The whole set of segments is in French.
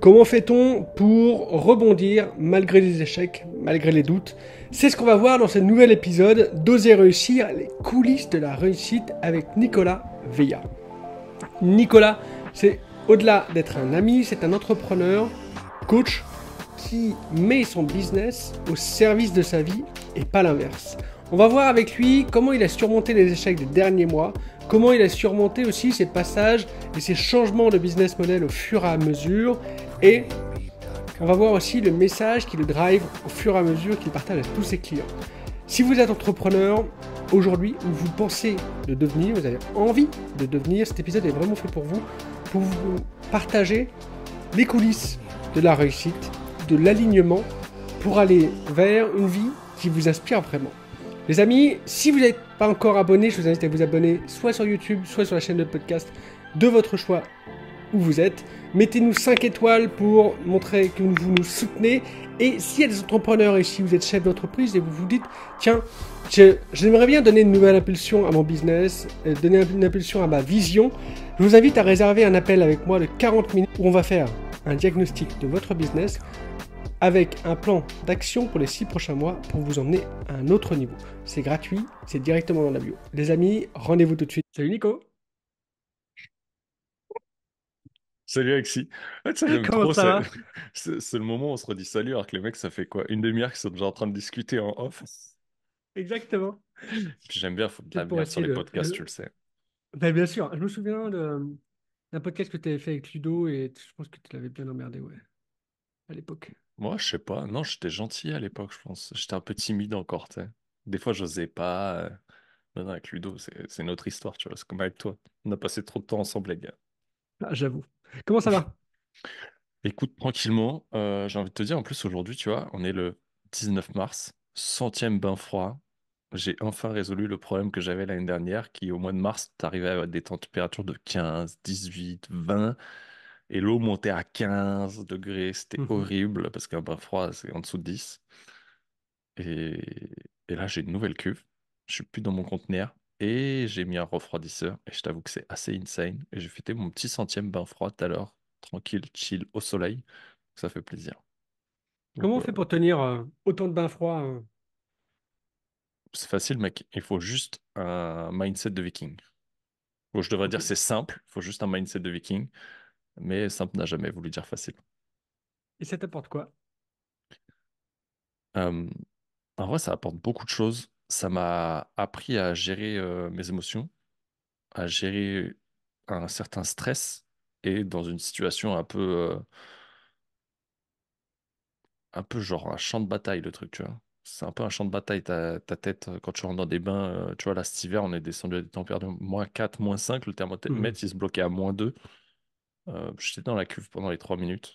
Comment fait-on pour rebondir malgré les échecs, malgré les doutes C'est ce qu'on va voir dans ce nouvel épisode d'Oser réussir, les coulisses de la réussite avec Nicolas Veilla. Nicolas, c'est au-delà d'être un ami, c'est un entrepreneur, coach, qui met son business au service de sa vie et pas l'inverse. On va voir avec lui comment il a surmonté les échecs des derniers mois, comment il a surmonté aussi ses passages et ses changements de business model au fur et à mesure, et on va voir aussi le message qui le drive au fur et à mesure qu'il partage avec tous ses clients. Si vous êtes entrepreneur aujourd'hui ou vous pensez de devenir, vous avez envie de devenir, cet épisode est vraiment fait pour vous, pour vous partager les coulisses de la réussite, de l'alignement pour aller vers une vie qui vous inspire vraiment. Les amis, si vous n'êtes pas encore abonné, je vous invite à vous abonner soit sur YouTube, soit sur la chaîne de podcast de votre choix où vous êtes. Mettez-nous 5 étoiles pour montrer que vous nous soutenez. Et si vous êtes entrepreneur et si vous êtes chef d'entreprise et vous vous dites, tiens, j'aimerais bien donner une nouvelle impulsion à mon business, euh, donner une impulsion à ma vision, je vous invite à réserver un appel avec moi de 40 minutes où on va faire un diagnostic de votre business avec un plan d'action pour les 6 prochains mois pour vous emmener à un autre niveau. C'est gratuit, c'est directement dans la bio. Les amis, rendez-vous tout de suite. Salut Nico Salut Alexis. ça c'est le moment où on se redit salut alors que les mecs, ça fait quoi? Une demi-heure qu'ils sont déjà en train de discuter en off. Exactement. j'aime bien foutre la sur les podcasts, tu le sais. Ben, bien sûr, je me souviens de- d'un podcast que tu avais fait avec Ludo et je pense que tu l'avais bien emmerdé, ouais, à l'époque. Moi, je sais pas. Non, j'étais gentil à l'époque, je pense. J'étais un peu timide encore, tu sais. Des fois, j'osais pas. Euh. Non, non, avec Ludo, c'est c'est une histoire, tu vois. C'est comme avec toi. On a passé trop de temps ensemble, les gars. Ah, j'avoue. Comment ça va Écoute, tranquillement, euh, j'ai envie de te dire, en plus aujourd'hui, tu vois, on est le 19 mars, centième bain froid. J'ai enfin résolu le problème que j'avais l'année dernière, qui au mois de mars, t'arrivais à des températures de 15, 18, 20, et l'eau montait à 15 degrés. C'était mmh horrible, parce qu'un bain froid, c'est en dessous de 10. Et, et là, j'ai une nouvelle cuve. Je suis plus dans mon conteneur. Et j'ai mis un refroidisseur. Et je t'avoue que c'est assez insane. Et j'ai fêté mon petit centième bain froid tout à l'heure. Tranquille, chill, au soleil. ça fait plaisir. Comment on euh, fait pour tenir euh, autant de bains froids euh? c'est facile, mec. Il faut juste un mindset de viking. bon je devrais dire c'est simple. Il faut juste un mindset de viking. Mais simple n'a jamais voulu dire facile. Et ça t'apporte quoi? en vrai, ça apporte beaucoup de choses ça m'a appris à gérer mes émotions, à gérer un certain stress et dans une situation un peu, un peu genre un champ de bataille, le truc, tu vois. C'est un peu un champ de bataille, ta, tête, quand tu rentres dans des bains, tu vois, là, cet hiver, on est descendu à des températures moins 4, moins 5, le mmh. thermomètre, il se bloquait à moins 2. J'étais dans la cuve pendant les 3 minutes.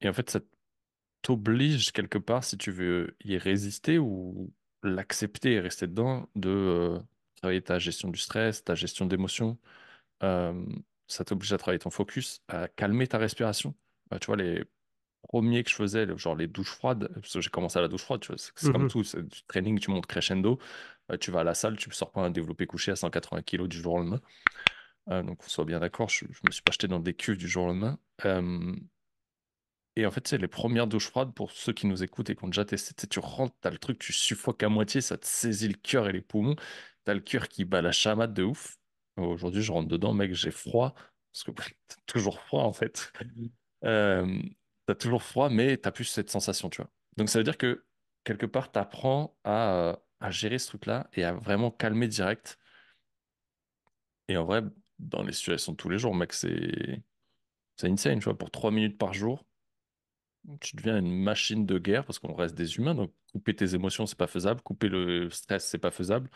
Et en fait, cette t'oblige quelque part, si tu veux y résister ou l'accepter et rester dedans, de euh, travailler ta gestion du stress, ta gestion d'émotions. ça t'oblige à travailler ton focus, à calmer ta respiration. Bah, tu vois, les premiers que je faisais, genre les douches froides, parce que j'ai commencé à la douche froide, c'est comme mmh tout, c'est du training, tu montes crescendo, bah, tu vas à la salle, tu ne sors pas un développé couché à 180 kg du jour au lendemain. donc, on soit bien d'accord, je ne me suis pas jeté dans des cuves du jour au lendemain et en fait, c'est les premières douches froides pour ceux qui nous écoutent et qui ont déjà testé. Tu, tu rentres, t'as le truc, tu suffoques à moitié, ça te saisit le cœur et les poumons. T'as le cœur qui bat la chamade de ouf. Aujourd'hui, je rentre dedans, mec, j'ai froid. Parce que t'as toujours froid, en fait. Mm. Euh, t'as toujours froid, mais t'as plus cette sensation, tu vois. Donc, ça veut dire que quelque part, t'apprends à, à gérer ce truc-là et à vraiment calmer direct. Et en vrai, dans les situations de tous les jours, mec, c'est. C'est insane, tu vois, pour 3 minutes par jour, tu deviens une machine de guerre parce qu'on reste des humains. Donc, couper tes émotions, c'est pas faisable. Couper le stress, c'est pas faisable.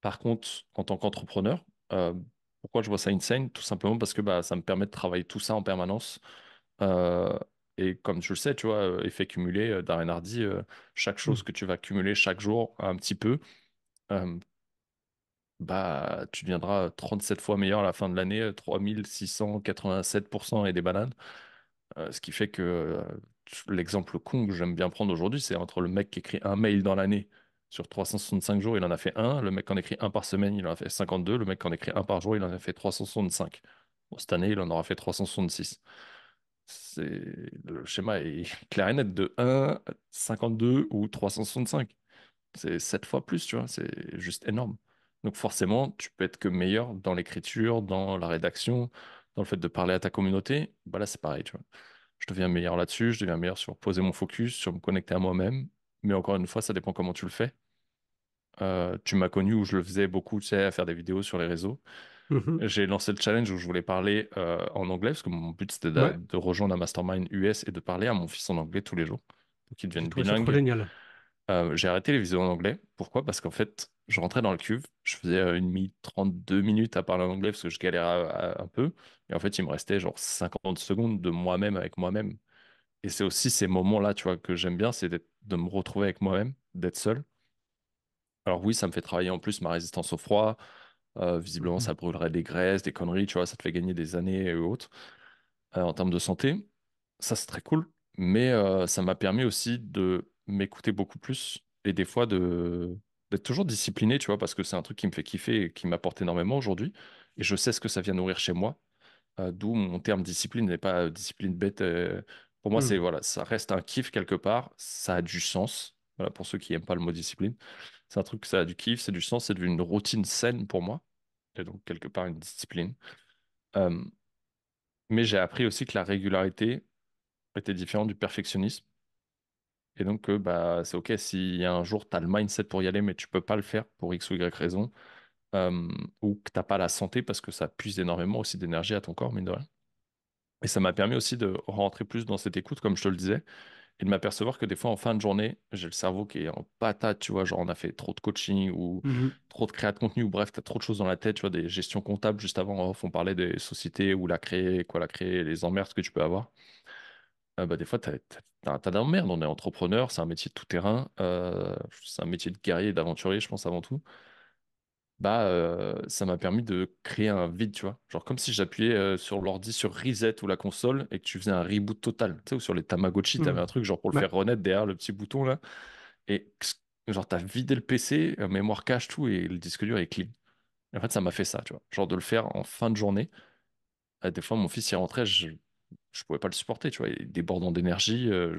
Par contre, en tant qu'entrepreneur, euh, pourquoi je vois ça insane Tout simplement parce que bah, ça me permet de travailler tout ça en permanence. Euh, et comme je le sais, tu vois, euh, effet cumulé, Darren Hardy, chaque mmh. chose que tu vas cumuler chaque jour un petit peu, bah, tu deviendras 37 fois meilleur à la fin de l'année, 3687% et des bananes. Euh, ce qui fait que euh, l'exemple con que j'aime bien prendre aujourd'hui, c'est entre le mec qui écrit un mail dans l'année sur 365 jours, il en a fait un. Le mec qui en écrit un par semaine, il en a fait 52. Le mec qui en écrit un par jour, il en a fait 365. cette année, il en aura fait 366. Le schéma est clair et net de 1, 52 ou 365. C'est 7 fois plus, tu vois. C'est juste énorme. Donc forcément, tu peux être que meilleur dans l'écriture, dans la rédaction, dans le fait de parler à ta communauté, bah là, c'est pareil, tu vois. Je deviens meilleur là-dessus, je deviens meilleur sur poser mon focus, sur me connecter à moi-même. Mais encore une fois, ça dépend comment tu le fais. Euh, tu m'as connu où je le faisais beaucoup, tu sais, à faire des vidéos sur les réseaux. Mmh J'ai lancé le challenge où je voulais parler euh, en anglais, parce que mon but, c'était de, rejoindre un mastermind US et de parler à mon fils en anglais tous les jours. Donc, il devienne bilingue. Euh, j'ai arrêté les vidéos en anglais. Pourquoi Parce qu'en fait, je rentrais dans le cube. je faisais euh, une minute, 32 minutes à parler en anglais parce que je galérais euh, un peu. Et en fait, il me restait genre 50 secondes de moi-même avec moi-même. Et c'est aussi ces moments-là, tu vois, que j'aime bien, c'est de me retrouver avec moi-même, d'être seul. Alors oui, ça me fait travailler en plus ma résistance au froid. visiblement, mmh. ça brûlerait des graisses, des conneries, tu vois, ça te fait gagner des années et autres. en termes de santé, ça c'est très cool. Mais ça m'a permis aussi de m'écouter beaucoup plus et des fois de d'être toujours discipliné, tu vois, parce que c'est un truc qui me fait kiffer et qui m'apporte énormément aujourd'hui. Et je sais ce que ça vient nourrir chez moi, euh, d'où mon terme discipline n'est pas euh, discipline bête. Euh, pour moi, c'est mmh. voilà, ça reste un kiff quelque part, ça a du sens. Voilà, pour ceux qui n'aiment pas le mot discipline, c'est un truc, ça a du kiff, c'est du sens, c'est devenu une routine saine pour moi, et donc quelque part une discipline. mais j'ai appris aussi que la régularité était différente du perfectionnisme et donc, euh, bah, c'est OK si un jour tu as le mindset pour y aller, mais tu peux pas le faire pour X ou Y raison, ou que tu t'as pas la santé parce que ça puise énormément aussi d'énergie à ton corps, mine de rien. Et ça m'a permis aussi de rentrer plus dans cette écoute, comme je te le disais, et de m'apercevoir que des fois, en fin de journée, j'ai le cerveau qui est en patate, tu vois, genre on a fait trop de coaching ou mmh trop de créa de contenu, ou bref, tu as trop de choses dans la tête, tu vois, des gestions comptables, juste avant, on parlait des sociétés, ou la créer, quoi la créer, les emmerdes que tu peux avoir. Ah bah, des fois, t'as as, t'as On est entrepreneur, c'est un métier de tout-terrain, euh, c'est un métier de guerrier d'aventurier, je pense, avant tout. Bah, euh, ça m'a permis de créer un vide, tu vois. Genre comme si j'appuyais euh, sur l'ordi, sur reset ou la console et que tu faisais un reboot total. Tu sais, ou sur les Tamagotchi, tu avais hmm. un truc genre pour le faire renaître derrière le petit bouton là. Et genre, tu as vidé le PC, mémoire cache, tout, et le disque dur est clean. en fait, ça m'a fait ça, tu vois. Genre de le faire en fin de journée. Ah, des fois, mon fils y rentrait, je je pouvais pas le supporter, tu vois, il est débordant d'énergie, euh,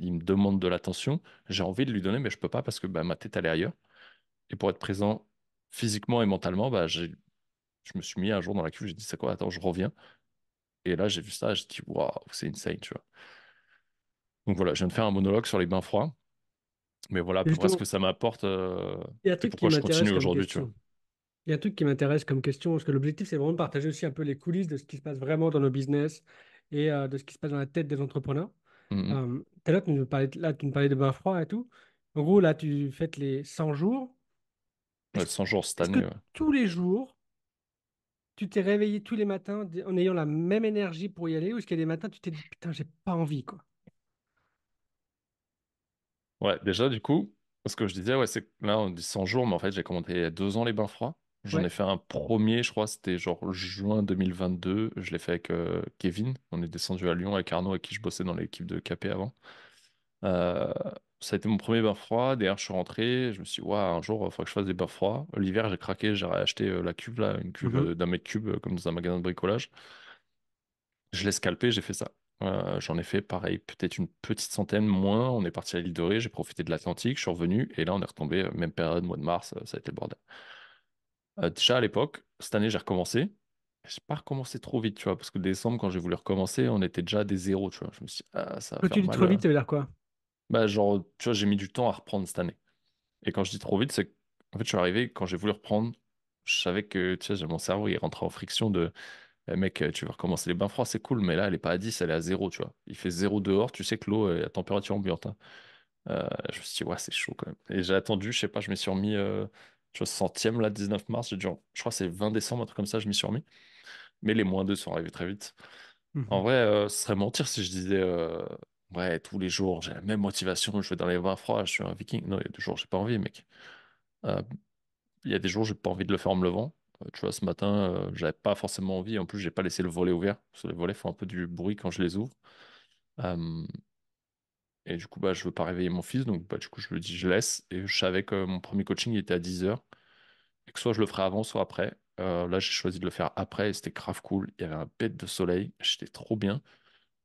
il me demande de l'attention, j'ai envie de lui donner, mais je peux pas parce que bah, ma tête allait ailleurs. Et pour être présent physiquement et mentalement, bah, j'ai, je me suis mis un jour dans la cuve, j'ai dit, c'est quoi, attends, je reviens. Et là, j'ai vu ça, j'ai dit, waouh, c'est insane, tu vois. Donc voilà, je viens de faire un monologue sur les bains froids, mais voilà pourquoi est ce que ça m'apporte euh, et pourquoi je continue aujourd'hui, tu vois. Il y a un truc qui m'intéresse comme question, parce que l'objectif, c'est vraiment de partager aussi un peu les coulisses de ce qui se passe vraiment dans nos business, et euh, de ce qui se passe dans la tête des entrepreneurs. Mmh tu nous parlais, là, tu nous parlais de bain froid et tout. En gros, là, tu fêtes les 100 jours. Ouais, 100 jours cette année. Tous les jours, tu t'es réveillé tous les matins en ayant la même énergie pour y aller ou est-ce qu'il y a des matins, tu t'es dit putain, j'ai pas envie quoi Ouais, déjà, du coup, ce que je disais, ouais, c'est que là, on dit 100 jours, mais en fait, j'ai commencé il y a deux ans les bains froids. J'en ai fait un premier, je crois, c'était genre juin 2022. Je l'ai fait avec euh, Kevin. On est descendu à Lyon avec Arnaud, avec qui je bossais dans l'équipe de KP avant. Euh, ça a été mon premier bain froid. Derrière, je suis rentré. Je me suis dit, un jour, il faudra que je fasse des bains froids. L'hiver, j'ai craqué. J'ai acheté euh, la cuve, là, une cuve mm-hmm. d'un mètre cube, comme dans un magasin de bricolage. Je l'ai scalpé, j'ai fait ça. J'en ai fait pareil, peut-être une petite centaine moins. On est parti à l'île de j'ai profité de l'Atlantique, je suis revenu. Et là, on est retombé, même période, mois de mars, ça a été le bordel. Euh, déjà à l'époque, cette année j'ai recommencé. Je n'ai pas recommencé trop vite, tu vois, parce que décembre, quand j'ai voulu recommencer, on était déjà des zéros, tu vois. Je me suis ah, ça va Quand tu dis trop euh. vite, ça veut dire quoi Bah, genre, tu vois, j'ai mis du temps à reprendre cette année. Et quand je dis trop vite, c'est en fait, je suis arrivé, quand j'ai voulu reprendre, je savais que, tu sais, mon cerveau, il rentrait en friction de, eh, mec, tu veux recommencer les bains froids, c'est cool, mais là, elle n'est pas à 10, elle est à zéro, tu vois. Il fait zéro dehors, tu sais que l'eau est euh, à température ambiante. Hein. je me suis dit, ouais, c'est chaud quand même. Et j'ai attendu, je sais pas, je me suis tu vois, centième, là, 19 mars, j'ai je crois que c'est 20 décembre, un truc comme ça, je m'y suis remis. Mais les moins d'eux sont arrivés très vite. En mmh vrai, euh, ce serait mentir si je disais, euh, ouais, tous les jours, j'ai la même motivation, je vais dans les bains froids, je suis un viking. Non, il y a des jours, j'ai pas envie, mec. Euh, il y a des jours, j'ai pas envie de le faire en me levant. tu vois, ce matin, j'avais pas forcément envie. En plus, j'ai pas laissé le volet ouvert. Parce que les volets font un peu du bruit quand je les ouvre. Et du coup, bah, je veux pas réveiller mon fils, donc bah, du coup, je le dis je laisse. Et je savais que mon premier coaching il était à 10h. Et que soit je le ferais avant, soit après. Euh, là, j'ai choisi de le faire après et c'était grave cool. Il y avait un bête de soleil, j'étais trop bien.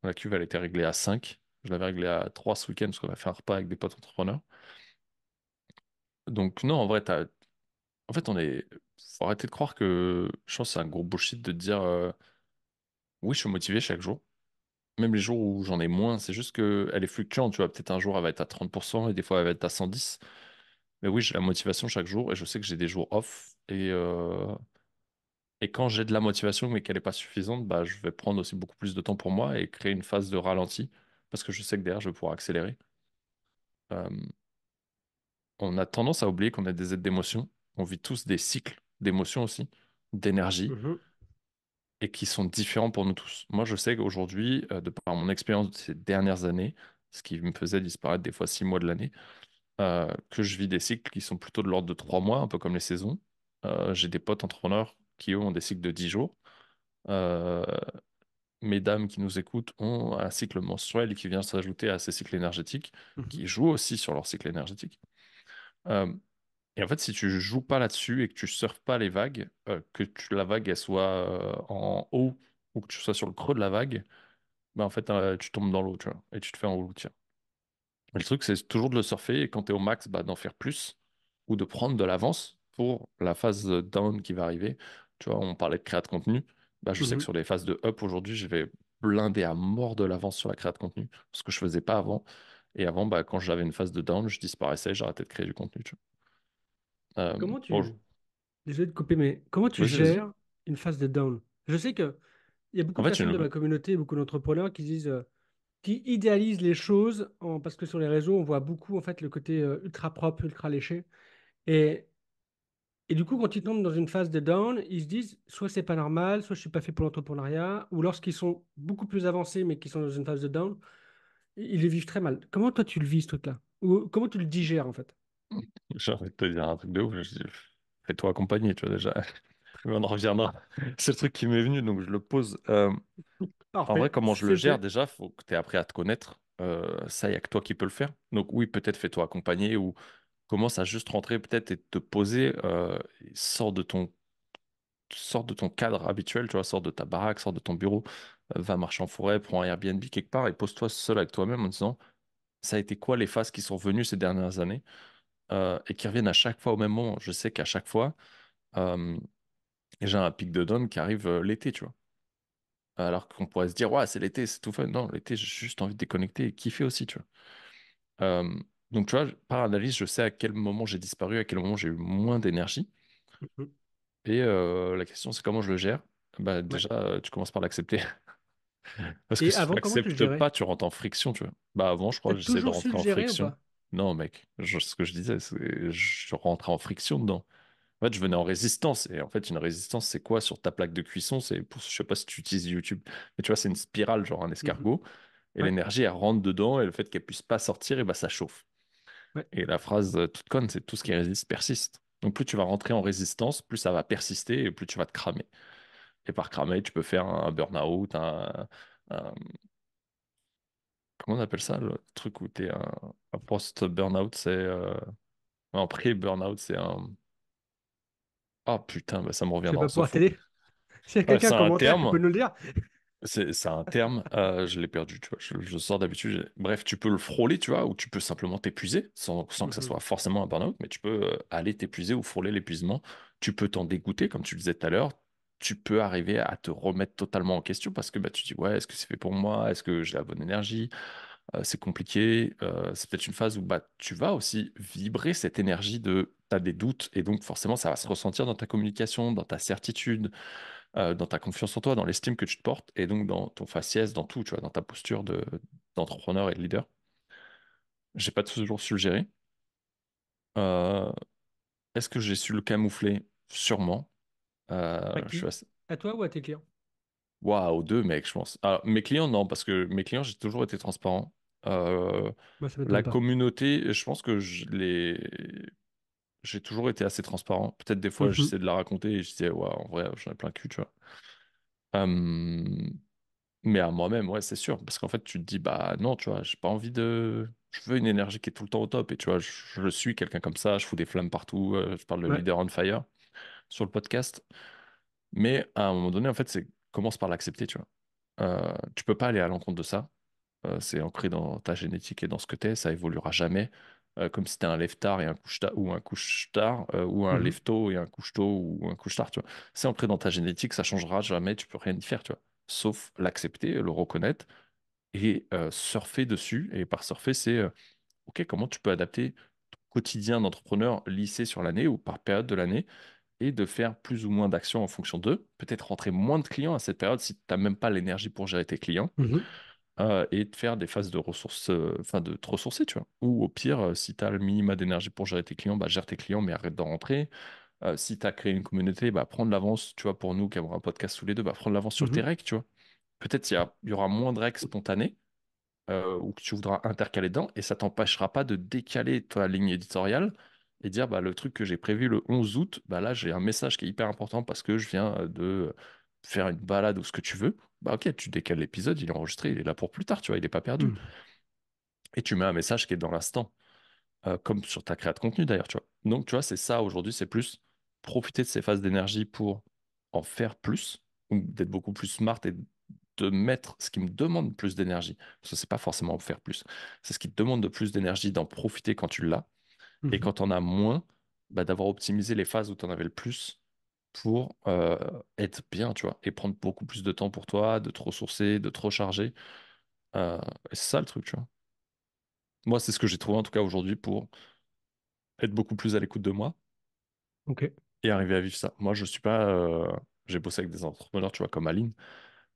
La cuve, elle était réglée à 5. Je l'avais réglée à 3 ce week-end parce qu'on va fait un repas avec des potes entrepreneurs. Donc, non, en vrai, t'as... en fait, on est. Faut arrêter de croire que. Je pense que c'est un gros bullshit de dire euh, oui, je suis motivé chaque jour même les jours où j'en ai moins, c'est juste qu'elle est fluctuante. Tu vois, peut-être un jour, elle va être à 30% et des fois, elle va être à 110%. Mais oui, j'ai la motivation chaque jour et je sais que j'ai des jours off. Et, euh, et quand j'ai de la motivation mais qu'elle n'est pas suffisante, bah, je vais prendre aussi beaucoup plus de temps pour moi et créer une phase de ralenti parce que je sais que derrière, je vais pouvoir accélérer. on a tendance à oublier qu'on a des aides d'émotion. On vit tous des cycles d'émotion aussi, d'énergie. Mmh et qui sont différents pour nous tous. Moi, je sais qu'aujourd'hui, euh, de par mon expérience de ces dernières années, ce qui me faisait disparaître des fois six mois de l'année, euh, que je vis des cycles qui sont plutôt de l'ordre de trois mois, un peu comme les saisons. Euh, j'ai des potes entrepreneurs qui, eux, ont des cycles de dix jours. Mes dames qui nous écoutent ont un cycle menstruel qui vient s'ajouter à ces cycles énergétiques, mmh qui jouent aussi sur leur cycle énergétique. Et en fait, si tu joues pas là-dessus et que tu surfes pas les vagues, que tu, la vague soit en haut ou que tu sois sur le creux de la vague, bah en fait, tu tombes dans l'eau, et tu te fais en Mais le truc, c'est toujours de le surfer et quand tu es au max, bah, d'en faire plus ou de prendre de l'avance pour la phase down qui va arriver. Tu vois, on parlait de créa de contenu. Bah, je mmh sais que sur les phases de up aujourd'hui, je vais blinder à mort de l'avance sur la création de contenu, ce que je faisais pas avant. Et avant, bah, quand j'avais une phase de down, je disparaissais, j'arrêtais de créer du contenu. Tu euh, comment tu. de mais comment tu gères une phase de down Je sais qu'il y a beaucoup de gens personnes de ma communauté, beaucoup d'entrepreneurs qui disent. Euh, qui idéalisent les choses parce que sur les réseaux, on voit beaucoup en fait le côté euh, ultra propre, ultra léché. Et, et du coup, quand ils tombent dans une phase de down, ils se disent soit c'est pas normal, soit je suis pas fait pour l'entrepreneuriat, ou lorsqu'ils sont beaucoup plus avancés mais qu'ils sont dans une phase de down, ils le vivent très mal. Comment toi tu le vis ce truc-là Ou comment tu le digères en fait J'ai envie de te dire un truc de ouf. fais-toi accompagner, tu vois, déjà. On en reviendra. C'est le truc qui m'est venu, donc je le pose. Euh, en vrai, comment je le gère, déjà déjà, faut que tu aies appris à te connaître. Euh, ça, il n'y a que toi qui peux le faire. Donc oui, peut-être fais-toi accompagner ou commence à juste rentrer peut-être et te poser. Euh, sors de ton sors de ton cadre habituel, tu vois, sors de ta baraque, sors de ton bureau, va marcher en forêt, prends un Airbnb quelque part et pose-toi seul avec toi-même en disant ça a été quoi les phases qui sont venues ces dernières années euh, et qui reviennent à chaque fois au même moment. Je sais qu'à chaque fois, euh, j'ai un pic de donne qui arrive euh, l'été, tu vois. Alors qu'on pourrait se dire, ouais, c'est l'été, c'est tout fun. Non, l'été, j'ai juste envie de déconnecter et kiffer aussi, tu vois. donc, tu vois, par analyse, je sais à quel moment j'ai disparu, à quel moment j'ai eu moins d'énergie. Mmh et la question, c'est comment je le gère bah, Déjà, tu commences par l'accepter. Parce que si tu n'acceptes pas, tu rentres en friction, tu vois. Bah, avant, je crois que j'essayais de rentrer en friction. Non, mec, ce que je disais, c'est je rentrais en friction dedans. En fait, je venais en résistance. Et en fait, une résistance, c'est quoi sur ta plaque de cuisson? C'est pour, je sais pas si tu utilises YouTube, mais tu vois, c'est une spirale, genre un mmh escargot. Et l'énergie, elle rentre dedans. Et le fait qu'elle puisse pas sortir, et bah, ça chauffe. Et la phrase euh, toute conne, c'est tout ce qui résiste persiste. Donc, plus tu vas rentrer en résistance, plus ça va persister et plus tu vas te cramer. Et par cramer, tu peux faire un burn-out, un- Comment on appelle ça le truc où tu es un, post-burnout C'est. euh, Un pré-burnout, c'est un. Ah putain, bah, ça me revient dans le c'est un terme. C'est un terme, je l'ai perdu, tu vois. Je, sors d'habitude. Bref, tu peux le frôler, tu vois, ou tu peux simplement t'épuiser sans, que ça soit forcément un burn-out, mais tu peux euh, aller t'épuiser ou frôler l'épuisement. Tu peux t'en dégoûter, comme tu le disais tout à l'heure tu peux arriver à te remettre totalement en question parce que bah, tu dis, ouais, est-ce que c'est fait pour moi Est-ce que j'ai la bonne énergie euh, C'est compliqué. Euh, c'est peut-être une phase où bah, tu vas aussi vibrer cette énergie de, tu as des doutes et donc forcément, ça va se ressentir dans ta communication, dans ta certitude, euh, dans ta confiance en toi, dans l'estime que tu te portes et donc dans ton faciès, dans tout, tu vois, dans ta posture de, d'entrepreneur et de leader. n'ai pas toujours su Est-ce que j'ai su le camoufler Sûrement euh, à, toi ou à tes clients Waouh, deux mecs, je pense. Ah, mes clients, non, parce que mes clients, j'ai toujours été transparent. Euh, bah, la communauté, je pense que les... j'ai toujours été assez transparent. Peut-être des fois, mmh j'essaie de la raconter et je disais, ouais, en vrai, j'en ai plein le cul, tu vois. Mais à moi-même, ouais, c'est sûr. Parce qu'en fait, tu te dis, bah non, tu vois, j'ai pas envie de. Je veux une énergie qui est tout le temps au top. Et tu vois, je, le suis quelqu'un comme ça, je fous des flammes partout, euh, je parle de leader on fire sur le podcast. Mais à un moment donné, en fait, c'est commence par l'accepter, tu vois. Euh, tu peux pas aller à l'encontre de ça. Euh, c'est ancré dans ta génétique et dans ce que t'es, ça évoluera jamais. Euh, comme si t'es un leftard et un couche-tard, ou un couche-tard, ou un mm-hmm. lefto et un couche-tôt, ou un couche-tard, tu vois. C'est ancré dans ta génétique, ça changera jamais, tu peux rien y faire, tu vois. Sauf l'accepter, le reconnaître et surfer dessus. Et par surfer, c'est OK, comment tu peux adapter ton quotidien d'entrepreneur lycée sur l'année ou par période de l'année et de faire plus ou moins d'actions en fonction d'eux. Peut-être rentrer moins de clients à cette période si tu n'as même pas l'énergie pour gérer tes clients. Mmh euh, et de faire des phases de ressources, euh, enfin de te ressourcer, tu vois. Ou au pire, euh, si tu as le minima d'énergie pour gérer tes clients, bah, gère tes clients, mais arrête d'en rentrer. si tu as créé une communauté, bah, prendre l'avance, tu vois, pour nous qui avons un podcast tous les deux, bah, prendre l'avance sur mmh tes règles, tu vois. Peut-être qu'il y, aura moins de règles spontanées ou que tu voudras intercaler dedans et ça t'empêchera pas de décaler ta ligne éditoriale et dire bah, le truc que j'ai prévu le 11 août, bah, là j'ai un message qui est hyper important parce que je viens euh, de euh, faire une balade ou ce que tu veux. Bah, ok, tu décales l'épisode, il est enregistré, il est là pour plus tard, tu vois, il n'est pas perdu. Mmh. Et tu mets un message qui est dans l'instant, euh, comme sur ta création de contenu d'ailleurs, tu vois. Donc, tu vois, c'est ça aujourd'hui, c'est plus profiter de ces phases d'énergie pour en faire plus, ou d'être beaucoup plus smart et de mettre ce qui me demande plus d'énergie, parce que c'est pas forcément faire plus, c'est ce qui te demande de plus d'énergie d'en profiter quand tu l'as, et mmh quand on a moins, bah, d'avoir optimisé les phases où tu en avais le plus pour euh, être bien, tu vois, et prendre beaucoup plus de temps pour toi, de te ressourcer, de te recharger. Euh, c'est ça le truc, tu vois. Moi, c'est ce que j'ai trouvé en tout cas aujourd'hui pour être beaucoup plus à l'écoute de moi et arriver à vivre ça. Moi, je suis pas. Euh, j'ai bossé avec des entrepreneurs, tu vois, comme Aline,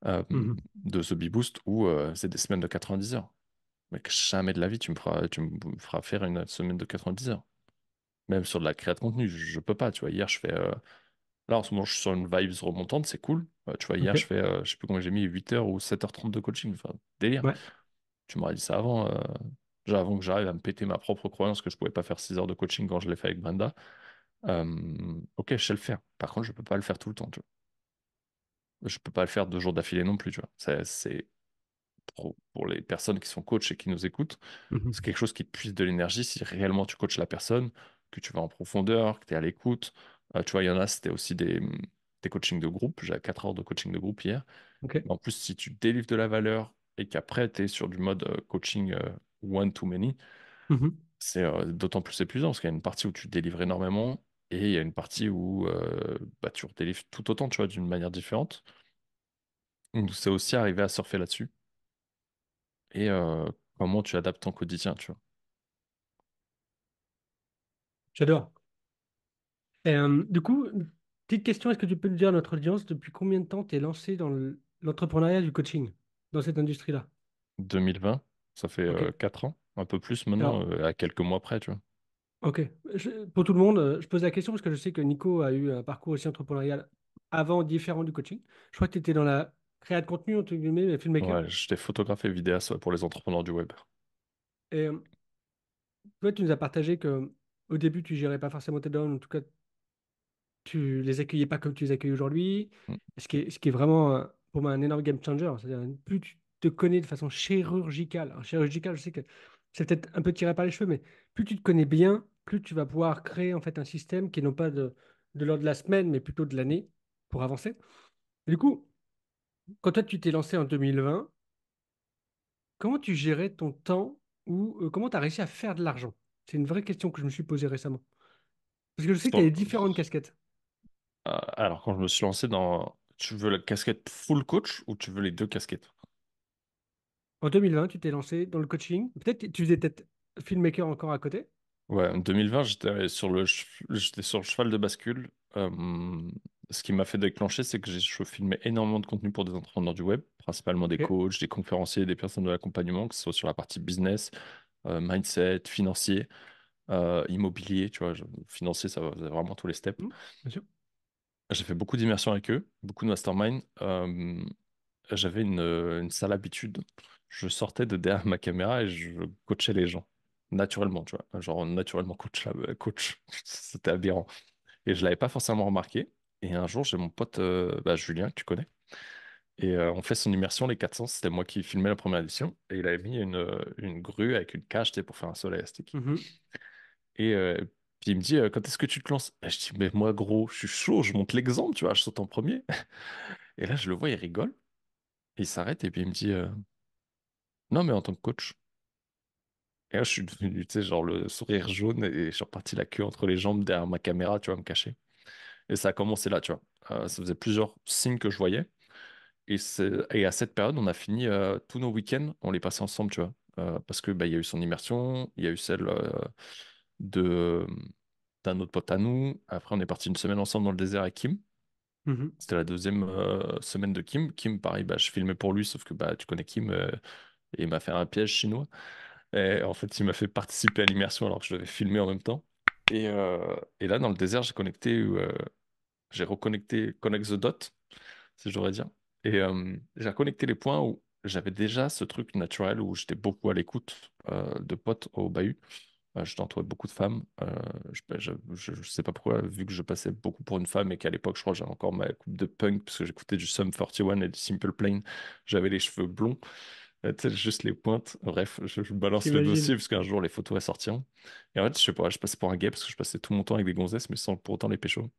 mmh de ce B-Boost, où c'est des semaines de 90 heures jamais de la vie, tu me feras, tu feras faire une semaine de 90 heures. Même sur de la création de contenu, je, peux pas. Tu vois, hier, je fais. Euh, là, en ce moment, je suis sur une vibes remontante, c'est cool. Euh, tu vois, hier, je fais, euh, je sais plus combien j'ai mis, 8h ou 7h30 de coaching. Enfin, délire. Tu m'aurais dit ça avant. euh, avant que j'arrive à me péter ma propre croyance que je pouvais pas faire 6 heures de coaching quand je l'ai fait avec Brenda. ok, je sais le faire. Par contre, je peux pas le faire tout le temps. Tu vois. Je peux pas le faire deux jours d'affilée non plus. Tu vois. c'est pour, les personnes qui sont coachs et qui nous écoutent, mhm. c'est quelque chose qui te puise de l'énergie si réellement tu coaches la personne, que tu vas en profondeur, que tu es à l'écoute. Euh, tu vois, il y en a, c'était aussi des, des, coachings de groupe. j'ai 4 heures de coaching de groupe hier. En plus, si tu délivres de la valeur et qu'après, tu es sur du mode euh, coaching euh, one to many, mhm. c'est d'autant plus épuisant parce qu'il y a une partie où tu délivres énormément et il y a une partie où bah, tu délivres tout autant, tu vois, d'une manière différente. Donc, c'est aussi arrivé à surfer là-dessus et euh, comment tu adaptes ton quotidien, tu vois. J'adore. Euh, du coup, petite question, est-ce que tu peux nous dire à notre audience depuis combien de temps tu es lancé dans l'entrepreneuriat du coaching, dans cette industrie-là? 2020, ça fait euh, quatre 4 ans, un peu plus maintenant, à quelques mois près, tu vois. ok. pour tout le monde, je pose la question parce que je sais que Nico a eu un parcours aussi entrepreneurial avant différent du coaching. Je crois que tu étais dans la créa de contenu, entre guillemets, filmmaker. Ouais, j'étais photographe et vidéaste pour les entrepreneurs du web. Et euh, toi, tu nous as partagé que au début, tu gérais pas forcément tes downs, en tout cas, tu les accueillais pas comme tu les accueilles aujourd'hui, mm. ce, qui est, ce qui est vraiment euh, pour moi un énorme game changer. cest plus tu te connais de façon chirurgicale, chirurgicale, je sais que c'est peut-être un peu tiré par les cheveux, mais plus tu te connais bien, plus tu vas pouvoir créer en fait un système qui n'est pas de, de l'ordre de la semaine, mais plutôt de l'année pour avancer. du coup, quand toi tu t'es lancé en 2020, comment tu gérais ton temps ou euh, comment tu as réussi à faire de l'argent C'est une vraie question que je me suis posée récemment. Parce que je sais qu'il y a différentes casquettes. Euh, alors, quand je me suis lancé dans. Tu veux la casquette full coach ou tu veux les deux casquettes En 2020, tu t'es lancé dans le coaching. Peut-être tu faisais peut-être filmmaker encore à côté Ouais, en 2020, j'étais sur, le... sur le cheval de bascule. Euh, ce qui m'a fait déclencher, c'est que je filmais énormément de contenu pour des entrepreneurs du web, principalement des coachs, des conférenciers, des personnes de l'accompagnement, que ce soit sur la partie business, euh, mindset, financier, euh, immobilier, tu vois, financier, ça va vraiment tous les steps. Mmh, j'ai fait beaucoup d'immersion avec eux, beaucoup de mastermind. Euh, j'avais une, sale habitude. Je sortais de derrière ma caméra et je coachais les gens, naturellement, tu vois, genre naturellement coach, coach. c'était aberrant. Et je ne l'avais pas forcément remarqué et un jour, j'ai mon pote euh, bah, Julien, que tu connais. Et euh, on fait son immersion, les 400, c'était moi qui filmais la première édition. Et il avait mis une, euh, grue avec une cage pour faire un sol mmh Et puis il me dit, quand est-ce que tu te lances? Bah, je dis, mais moi, gros, je suis chaud, je monte l'exemple, tu vois, je saute en premier. Et là, je le vois, il rigole. Il s'arrête et puis il me dit, non, mais en tant que coach. Et là, je suis devenu, tu sais, genre le sourire jaune et je suis reparti la queue entre les jambes derrière ma caméra, tu vois, me cacher. Et ça a commencé là, tu vois. Euh, ça faisait plusieurs signes que je voyais. Et, et à cette période, on a fini euh, tous nos week-ends, on les passait ensemble, tu vois. Euh, parce que bah, il y a eu son immersion, il y a eu celle de d'un autre pote à nous. Après, on est parti une semaine ensemble dans le désert avec Kim. Mmh C'était la deuxième semaine de Kim. Kim, pareil, bah, je filmais pour lui, sauf que bah, tu connais Kim, et il m'a fait un piège chinois. Et en fait, il m'a fait participer à l'immersion alors que je devais filmer en même temps. Euh, et, là, dans le désert, j'ai connecté, euh, j'ai reconnecté Connect the Dot, si je devrais dire. Et euh, j'ai reconnecté les points où j'avais déjà ce truc naturel où j'étais beaucoup à l'écoute de potes au bahut. je t'entourais beaucoup de femmes. je ne sais pas pourquoi, vu que je passais beaucoup pour une femme et qu'à l'époque, je crois j'avais encore ma coupe de punk parce que j'écoutais du Sum 41 et du Simple Plane. J'avais les cheveux blonds. C'est euh, juste les pointes. Bref, je, balance le dossier parce qu'un jour les photos vont sortir. Et en fait, je sais pas, je passais pour un gay parce que je passais tout mon temps avec des gonzesses, mais sans pour autant les pécho.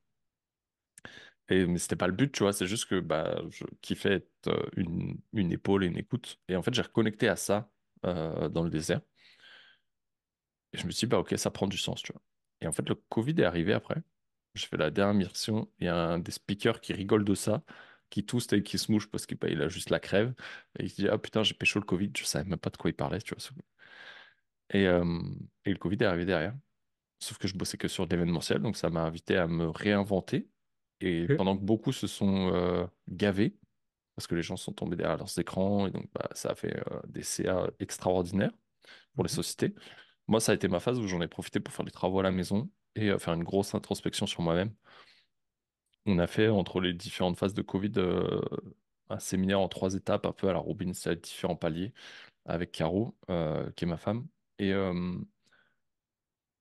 Et, mais c'était pas le but, tu vois, c'est juste que bah, je kiffais être euh, une, une épaule et une écoute. Et en fait, j'ai reconnecté à ça euh, dans le désert. Et je me suis dit, bah ok, ça prend du sens, tu vois. Et en fait, le Covid est arrivé après. Je fais la dernière mission, il y a un des speakers qui rigole de ça qui tousse et qui se mouche parce qu'il a juste la crève. Et il se dit Ah putain, j'ai pécho le Covid, je savais même pas de quoi il parlait, tu vois. Euh, et, le Covid est arrivé derrière. Sauf que je bossais que sur de l'événementiel, donc ça m'a invité à me réinventer. Et pendant que beaucoup se sont euh, gavés, parce que les gens sont tombés derrière leurs écrans, et donc bah, ça a fait euh, des CA extraordinaires pour les mhm. sociétés. Moi, ça a été ma phase où j'en ai profité pour faire des travaux à la maison et faire une grosse introspection sur moi-même on a fait entre les différentes phases de Covid euh, un séminaire en trois étapes, un peu à la Rubin, c'est différents paliers, avec Caro, euh, qui est ma femme. Et, euh,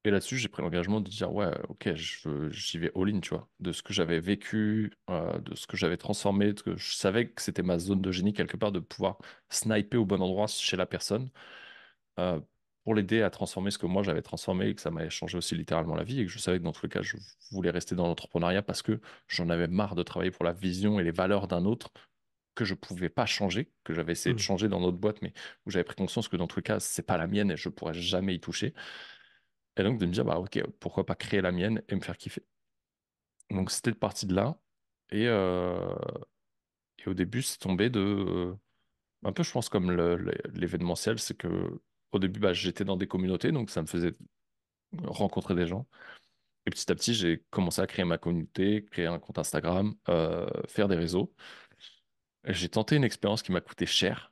et là-dessus, j'ai pris l'engagement de dire, ouais, ok, j'y vais all-in, tu vois, de ce que j'avais vécu, de ce que j'avais transformé, de que je savais que c'était ma zone de génie quelque part, de pouvoir sniper au bon endroit chez la personne pour l'aider à transformer ce que moi j'avais transformé et que ça m'avait changé aussi littéralement la vie et que je savais que dans tous les cas je voulais rester dans l'entrepreneuriat parce que j'en avais marre de travailler pour la vision et les valeurs d'un autre que je pouvais pas changer, que j'avais essayé de mm. changer dans notre boîte mais où j'avais pris conscience que dans tous les cas c'est pas la mienne et je pourrais jamais y toucher. Et donc de me dire bah ok pourquoi pas créer la mienne et me faire kiffer. Donc c'était de partir de là et, euh, et au début c'est tombé de euh, un peu je pense comme l'événementiel c'est que au début, bah, j'étais dans des communautés, donc ça me faisait rencontrer des gens. Et petit à petit, j'ai commencé à créer ma communauté, créer un compte Instagram, euh, faire des réseaux. J'ai tenté une expérience qui m'a coûté cher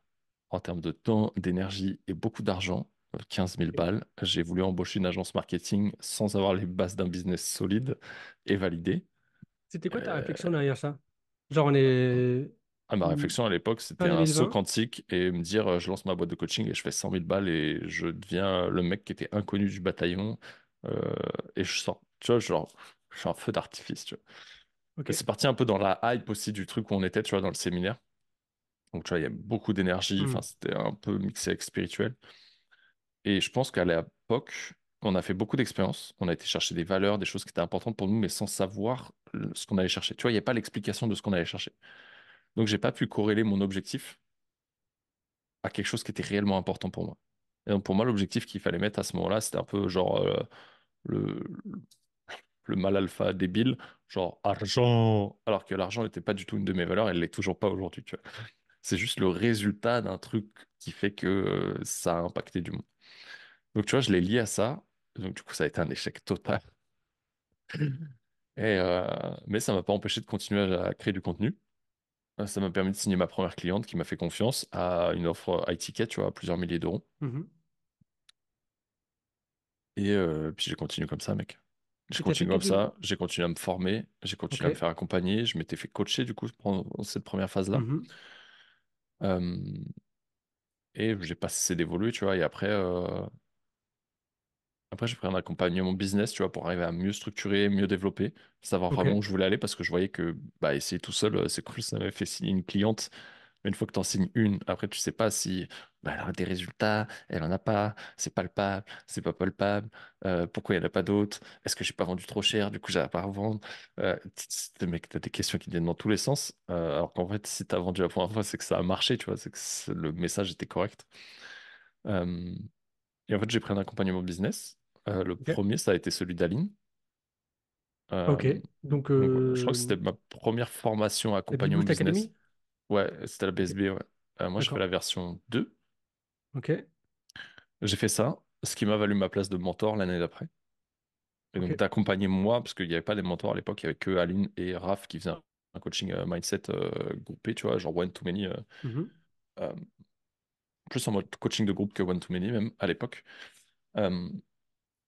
en termes de temps, d'énergie et beaucoup d'argent, 15 euh, 000 balles. J'ai voulu embaucher une agence marketing sans avoir les bases d'un business solide et validé. C'était quoi ta euh, réflexion derrière ça Genre, on est ah, ma mmh. réflexion à l'époque, c'était un saut quantique et me dire euh, je lance ma boîte de coaching et je fais 100 000 balles et je deviens le mec qui était inconnu du bataillon euh, et je sors. Tu vois, genre, je suis un feu d'artifice. Tu vois. C'est parti un peu dans la hype aussi du truc où on était, tu vois, dans le séminaire. Donc, tu vois, il y a beaucoup d'énergie. Mmh. Enfin, c'était un peu mixé avec spirituel. Et je pense qu'à l'époque, on a fait beaucoup d'expériences. On a été chercher des valeurs, des choses qui étaient importantes pour nous, mais sans savoir ce qu'on allait chercher. Tu vois, il n'y a pas l'explication de ce qu'on allait chercher. Donc, j'ai pas pu corréler mon objectif à quelque chose qui était réellement important pour moi. Et donc, pour moi, l'objectif qu'il fallait mettre à ce moment-là, c'était un peu genre euh, le, mal alpha débile, genre argent, alors que l'argent n'était pas du tout une de mes valeurs, elle l'est toujours pas aujourd'hui, C'est juste le résultat d'un truc qui fait que euh, ça a impacté du monde. Donc, tu vois, je l'ai lié à ça. Donc, du coup, ça a été un échec total. Euh, mais ça m'a pas empêché de continuer à créer du contenu. Ah, ça m'a permis de signer ma première cliente qui m'a fait confiance à une offre euh, high ticket, tu vois, à plusieurs milliers d'euros. Mmh et euh, puis j'ai continué comme ça, mec. J'ai continué comme ça, j'ai continué à me former, j'ai continué à me faire accompagner, je m'étais fait coacher du coup pendant cette première phase-là. Mmh et j'ai passé d'évoluer, tu vois? Et après, euh, après, j'ai pris un accompagnement business, tu vois, pour arriver à mieux structurer, mieux développer, savoir vraiment où je voulais aller parce que je voyais que bah, essayer tout seul, euh, c'est cool, ça m'avait fait signer une cliente. Mais une fois que tu en signes une, après, tu sais pas si bah, elle a des résultats, elle en a pas, c'est palpable, c'est pas palpable, euh, pourquoi il n'y en a pas d'autres, est-ce que j'ai pas vendu trop cher, du coup, j'avais pas à revendre. Euh, tu as des questions qui viennent dans tous les sens, alors qu'en fait, si tu as vendu la première fois, c'est que ça a marché, tu vois, c'est que le message était correct. et en fait, j'ai pris un accompagnement business. Euh, le premier, ça a été celui d'Aline. ok, euh, donc, Je crois que euh, c'était ma première formation accompagnement business. ouais, c'était la BSB, ouais. moi, je fais la version 2. Ok. J'ai fait ça, ce qui m'a valu ma place de mentor l'année d'après. Et donc t'as accompagné moi, parce qu'il n'y avait pas des mentors à l'époque, il n'y avait que Aline et Raph qui faisaient un coaching mindset groupé, tu vois, genre one too many. Mm-hmm. plus en mode coaching de groupe que one too many, même à l'époque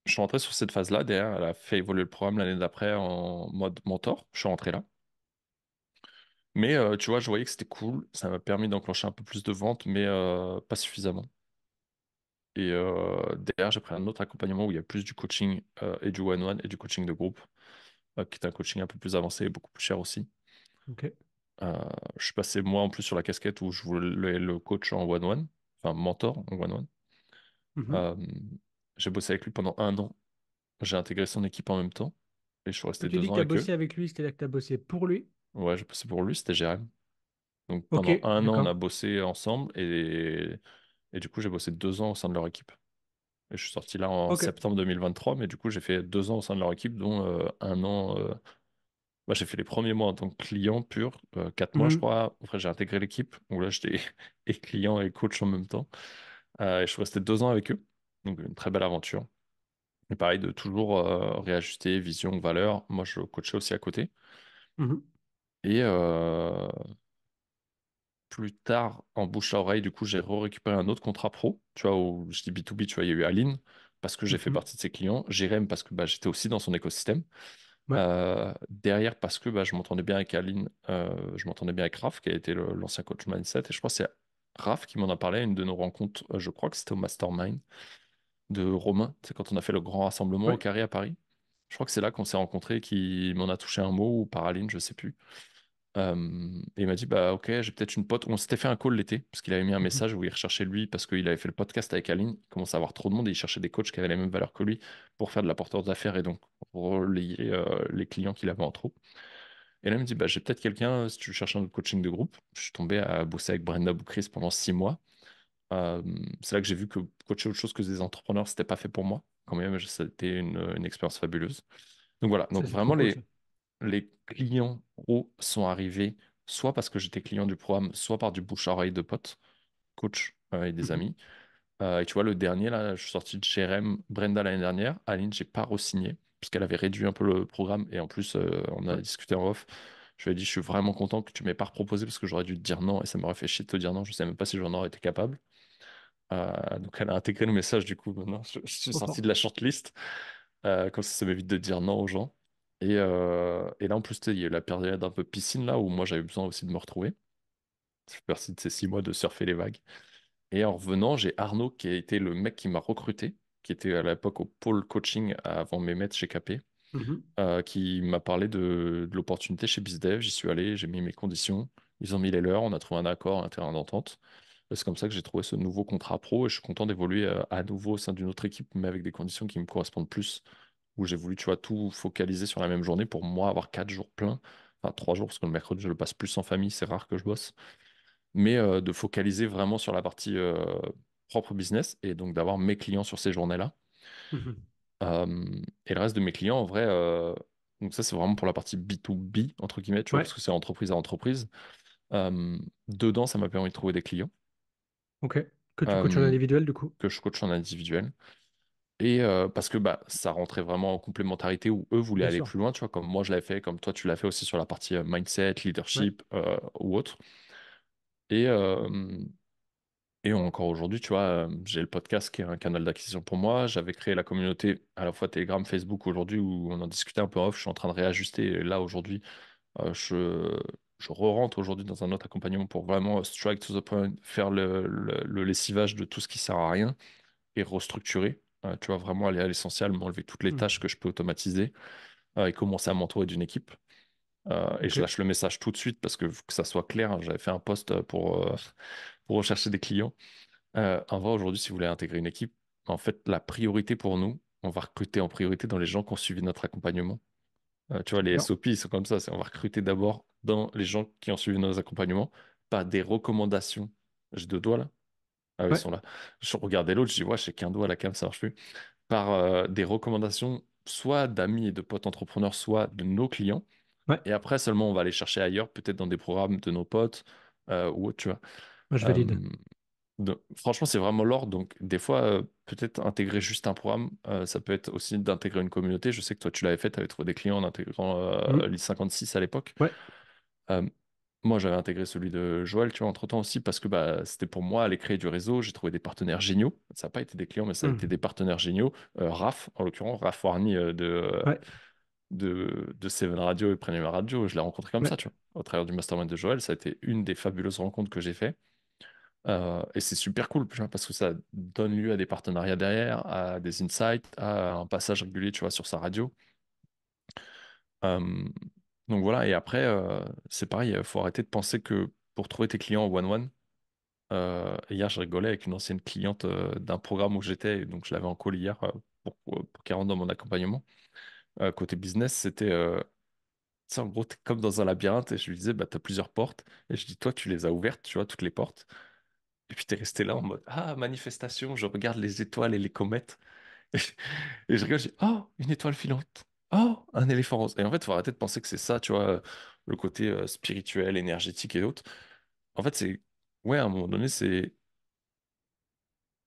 je suis rentré sur cette phase-là. Derrière, elle a fait évoluer le programme l'année d'après en mode mentor. Je suis rentré là. Mais euh, tu vois, je voyais que c'était cool. Ça m'a permis d'enclencher un peu plus de ventes, mais euh, pas suffisamment. Et euh, derrière, j'ai pris un autre accompagnement où il y a plus du coaching et du one-one et du coaching de groupe, qui est un coaching un peu plus avancé et beaucoup plus cher aussi. je suis passé moi en plus sur la casquette où je voulais le coach en one-one, enfin mentor en one-one. Mm-hmm. J'ai bossé avec lui pendant un an. J'ai intégré son équipe en même temps. Et je suis resté deux ans. Tu dis que tu as bossé avec lui, c'est-à-dire que tu as bossé pour lui Ouais, j'ai bossé pour lui, c'était Jérém. Donc pendant un an, on a bossé ensemble. Et, et du coup, j'ai bossé deux ans au sein de leur équipe. Et je suis sorti là en septembre 2023, mais du coup, j'ai fait deux ans au sein de leur équipe, dont euh, un an. Euh... Bah, j'ai fait les premiers mois en tant que client pur, euh, quatre mois, je mhm. crois. Après, j'ai intégré l'équipe, Donc là, j'étais et client et coach en même temps. Euh, et je suis resté deux ans avec eux. Donc une très belle aventure. Et pareil, de toujours euh, réajuster vision, valeur. Moi, je coachais aussi à côté. Mmh Et euh, plus tard, en bouche à oreille, du coup, j'ai récupéré un autre contrat pro, tu vois, où je dis B2B, tu vois, il y a eu Aline, parce que j'ai fait mmh partie de ses clients. Jérém, parce que bah, j'étais aussi dans son écosystème. Euh, derrière, parce que bah, je m'entendais bien avec Aline, je m'entendais bien avec Raph, qui a été l'ancien coach mindset. Et je crois que c'est Raph qui m'en a parlé à une de nos rencontres, je crois que c'était au Mastermind de Romain, c'est quand on a fait le grand rassemblement au Carré à Paris. Je crois que c'est là qu'on s'est rencontrés, qui m'en a touché un mot ou par Aline, je sais plus. Euh, et il m'a dit bah ok j'ai peut-être une pote on s'était fait un call l'été parce qu'il avait mis un mhm. message où il recherchait lui parce qu'il avait fait le podcast avec Aline il commençait à avoir trop de monde et il cherchait des coachs qui avaient les mêmes valeurs que lui pour faire de la porteur d'affaires et donc relayer euh, les, clients qu'il avait en trop et là il me dit bah j'ai peut-être quelqu'un si tu cherches un coaching de groupe je suis tombé à bosser avec Brenda Boucris pendant six mois euh, c'est là que j'ai vu que coacher autre chose que des entrepreneurs, c'était pas fait pour moi. Quand même, c'était une, une expérience fabuleuse. Donc voilà, donc vraiment les, les clients sont arrivés soit parce que j'étais client du programme, soit par du bouche à oreille de potes, coach euh, et des mhm. amis. Euh, et tu vois, le dernier, là, je suis sorti de chez Rem, Brenda l'année dernière. Aline, j'ai pas re-signé parce qu'elle avait réduit un peu le programme. Et en plus, on a discuté en off. Je lui ai dit, je suis vraiment content que tu m'aies pas proposé parce que j'aurais dû te dire non et ça m'aurait fait chier de te dire non. Je sais même pas si j'en aurais été capable. Euh, donc elle a intégré le message du coup maintenant. Je, suis sorti de la shortlist. Euh, comme ça, ça m'évite de dire non aux gens. Et, euh, là en plus, il y a eu la période un peu piscine là où moi j'avais besoin aussi de me retrouver. Je suis de ces six mois de surfer les vagues. Et en revenant, j'ai Arnaud qui a été le mec qui m'a recruté, qui était à l'époque au pôle coaching avant mes maîtres chez Capé. Mm-hmm. Euh, qui m'a parlé de, de l'opportunité chez BizDev. J'y suis allé, j'ai mis mes conditions, ils ont mis les leurs, on a trouvé un accord, un terrain d'entente. C'est comme ça que j'ai trouvé ce nouveau contrat pro et je suis content d'évoluer euh, à nouveau au sein d'une autre équipe, mais avec des conditions qui me correspondent plus, où j'ai voulu, tu vois, tout focaliser sur la même journée pour moi avoir quatre jours pleins, enfin trois jours, parce que le mercredi, je le passe plus en famille, c'est rare que je bosse, mais euh, de focaliser vraiment sur la partie euh, propre business et donc d'avoir mes clients sur ces journées-là. Mmh et le reste de mes clients, en vrai, donc ça, c'est vraiment pour la partie B2B, entre guillemets, tu vois, parce que c'est entreprise à entreprise. dedans, ça m'a permis de trouver des clients. Ok. Que tu coaches en individuel, du coup. que je coache en individuel. Et parce que bah, ça rentrait vraiment en complémentarité où eux voulaient aller plus loin, tu vois, comme moi je l'avais fait, comme toi tu l'as fait aussi sur la partie mindset, leadership ou autre. Et, et encore aujourd'hui, tu vois, j'ai le podcast qui est un canal d'acquisition pour moi. J'avais créé la communauté à la fois Telegram, Facebook aujourd'hui où on en discutait un peu off. Je suis en train de réajuster. là aujourd'hui, je, je re-rentre aujourd'hui dans un autre accompagnement pour vraiment euh, strike to the point, faire le, lessivage de tout ce qui sert à rien et restructurer. Euh, tu vois, vraiment aller à l'essentiel, m'enlever toutes les hmm. tâches que je peux automatiser euh, et commencer à m'entourer d'une équipe. et je lâche le message tout de suite parce que, que ça soit clair, hein, j'avais fait un poste pour, pour rechercher des clients. En vrai, aujourd'hui, si vous voulez intégrer une équipe, en fait, la priorité pour nous, on va recruter en priorité dans les gens qui ont suivi notre accompagnement euh, tu vois, les SOP, ils sont comme ça. On va recruter d'abord dans les gens qui ont suivi nos accompagnements, pas des recommandations. J'ai deux doigts là. Ah oui, ils sont là. Je regardais l'autre, je dis, ouais, j'ai qu'un doigt, à la cam, ça marche plus. Par euh, des recommandations, soit d'amis et de potes entrepreneurs, soit de nos clients. Et après, seulement, on va aller chercher ailleurs, peut-être dans des programmes de nos potes euh, ou autre, tu vois. Moi, je valide franchement, c'est vraiment l'ordre. Donc, des fois, euh, peut-être intégrer juste un programme, euh, ça peut être aussi d'intégrer une communauté. Je sais que toi, tu l'avais fait, tu avais trouvé des clients en intégrant mmh. euh, 56 à l'époque. moi, j'avais intégré celui de Joël, tu vois, entre-temps aussi, parce que bah, c'était pour moi aller créer du réseau. J'ai trouvé des partenaires géniaux. Ça n'a pas été des clients, mais ça a mmh. été des partenaires géniaux. Euh, Raph, en l'occurrence, Raph Warny de, de, Seven Radio et Premium Radio, je l'ai rencontré comme ça, tu vois, au travers du mastermind de Joël. Ça a été une des fabuleuses rencontres que j'ai fait. Euh, et c'est super cool, parce que ça donne lieu à des partenariats derrière, à des insights, à un passage régulier, tu vois, sur sa radio. Euh, donc voilà, et après, euh, c'est pareil, il faut arrêter de penser que pour trouver tes clients en one-one, hier, je rigolais avec une ancienne cliente d'un programme où j'étais, donc je l'avais en call hier pour, pour qu'elle rentre dans mon accompagnement. côté business, c'était en gros, es comme dans un labyrinthe et je lui disais, bah, tu as plusieurs portes. Et je dis, toi, tu les as ouvertes, tu vois, toutes les portes. Et puis es resté là en mode Ah, manifestation, je regarde les étoiles et les comètes. Et je regarde je dis Oh, une étoile filante. Oh, un éléphant rose. Et en fait, faut arrêter de penser que c'est ça, tu vois, le côté euh, spirituel, énergétique et autres. En fait, c'est. Ouais, à un moment donné, c'est.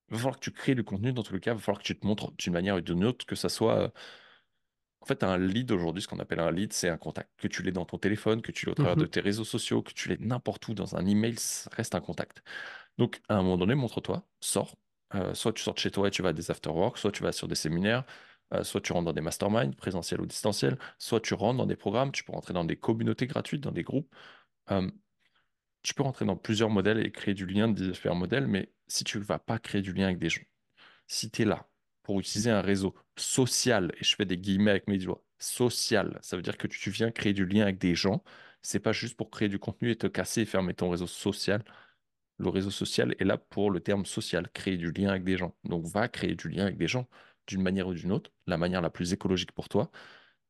Il va falloir que tu crées du contenu, dans tous les cas, il va falloir que tu te montres d'une manière ou d'une autre, que ça soit. Euh, en fait, un lead aujourd'hui, ce qu'on appelle un lead, c'est un contact. Que tu l'aies dans ton téléphone, que tu l'aies au travers mmh de tes réseaux sociaux, que tu l'aies n'importe où dans un email, ça reste un contact. Donc, à un moment donné, montre-toi, sors. Euh, soit tu sors de chez toi et tu vas à des after soit tu vas sur des séminaires, euh, soit tu rentres dans des masterminds, présentiels ou distanciels, soit tu rentres dans des programmes, tu peux rentrer dans des communautés gratuites, dans des groupes. Euh, tu peux rentrer dans plusieurs modèles et créer du lien des différents modèles, mais si tu ne vas pas créer du lien avec des gens, si tu es là pour utiliser un réseau social, et je fais des guillemets avec mes doigts, social, ça veut dire que tu viens créer du lien avec des gens, n'est pas juste pour créer du contenu et te casser et fermer ton réseau social, le réseau social est là pour le terme social, créer du lien avec des gens. Donc va créer du lien avec des gens d'une manière ou d'une autre, la manière la plus écologique pour toi.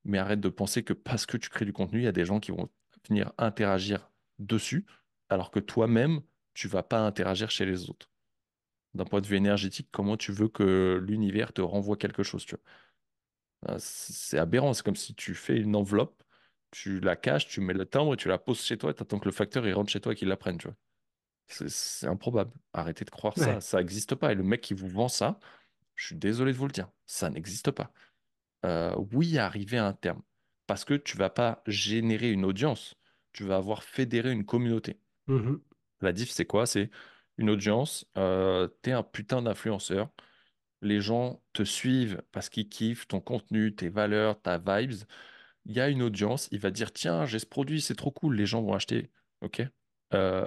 Mais arrête de penser que parce que tu crées du contenu, il y a des gens qui vont venir interagir dessus, alors que toi-même, tu vas pas interagir chez les autres. D'un point de vue énergétique, comment tu veux que l'univers te renvoie quelque chose, tu vois ah, C'est aberrant, c'est comme si tu fais une enveloppe, tu la caches, tu mets le timbre et tu la poses chez toi, tu attends que le facteur rentre chez toi et qu'il la prenne, tu vois. C'est improbable. Arrêtez de croire ça. Ça n'existe pas. Et le mec qui vous vend ça, je suis désolé de vous le dire, ça n'existe pas. Euh, oui, arriver à un terme. Parce que tu vas pas générer une audience. Tu vas avoir fédéré une communauté. Mmh La diff, c'est quoi C'est une audience. Euh, tu es un putain d'influenceur. Les gens te suivent parce qu'ils kiffent ton contenu, tes valeurs, ta vibes. Il y a une audience. Il va dire Tiens, j'ai ce produit, c'est trop cool. Les gens vont acheter. OK euh,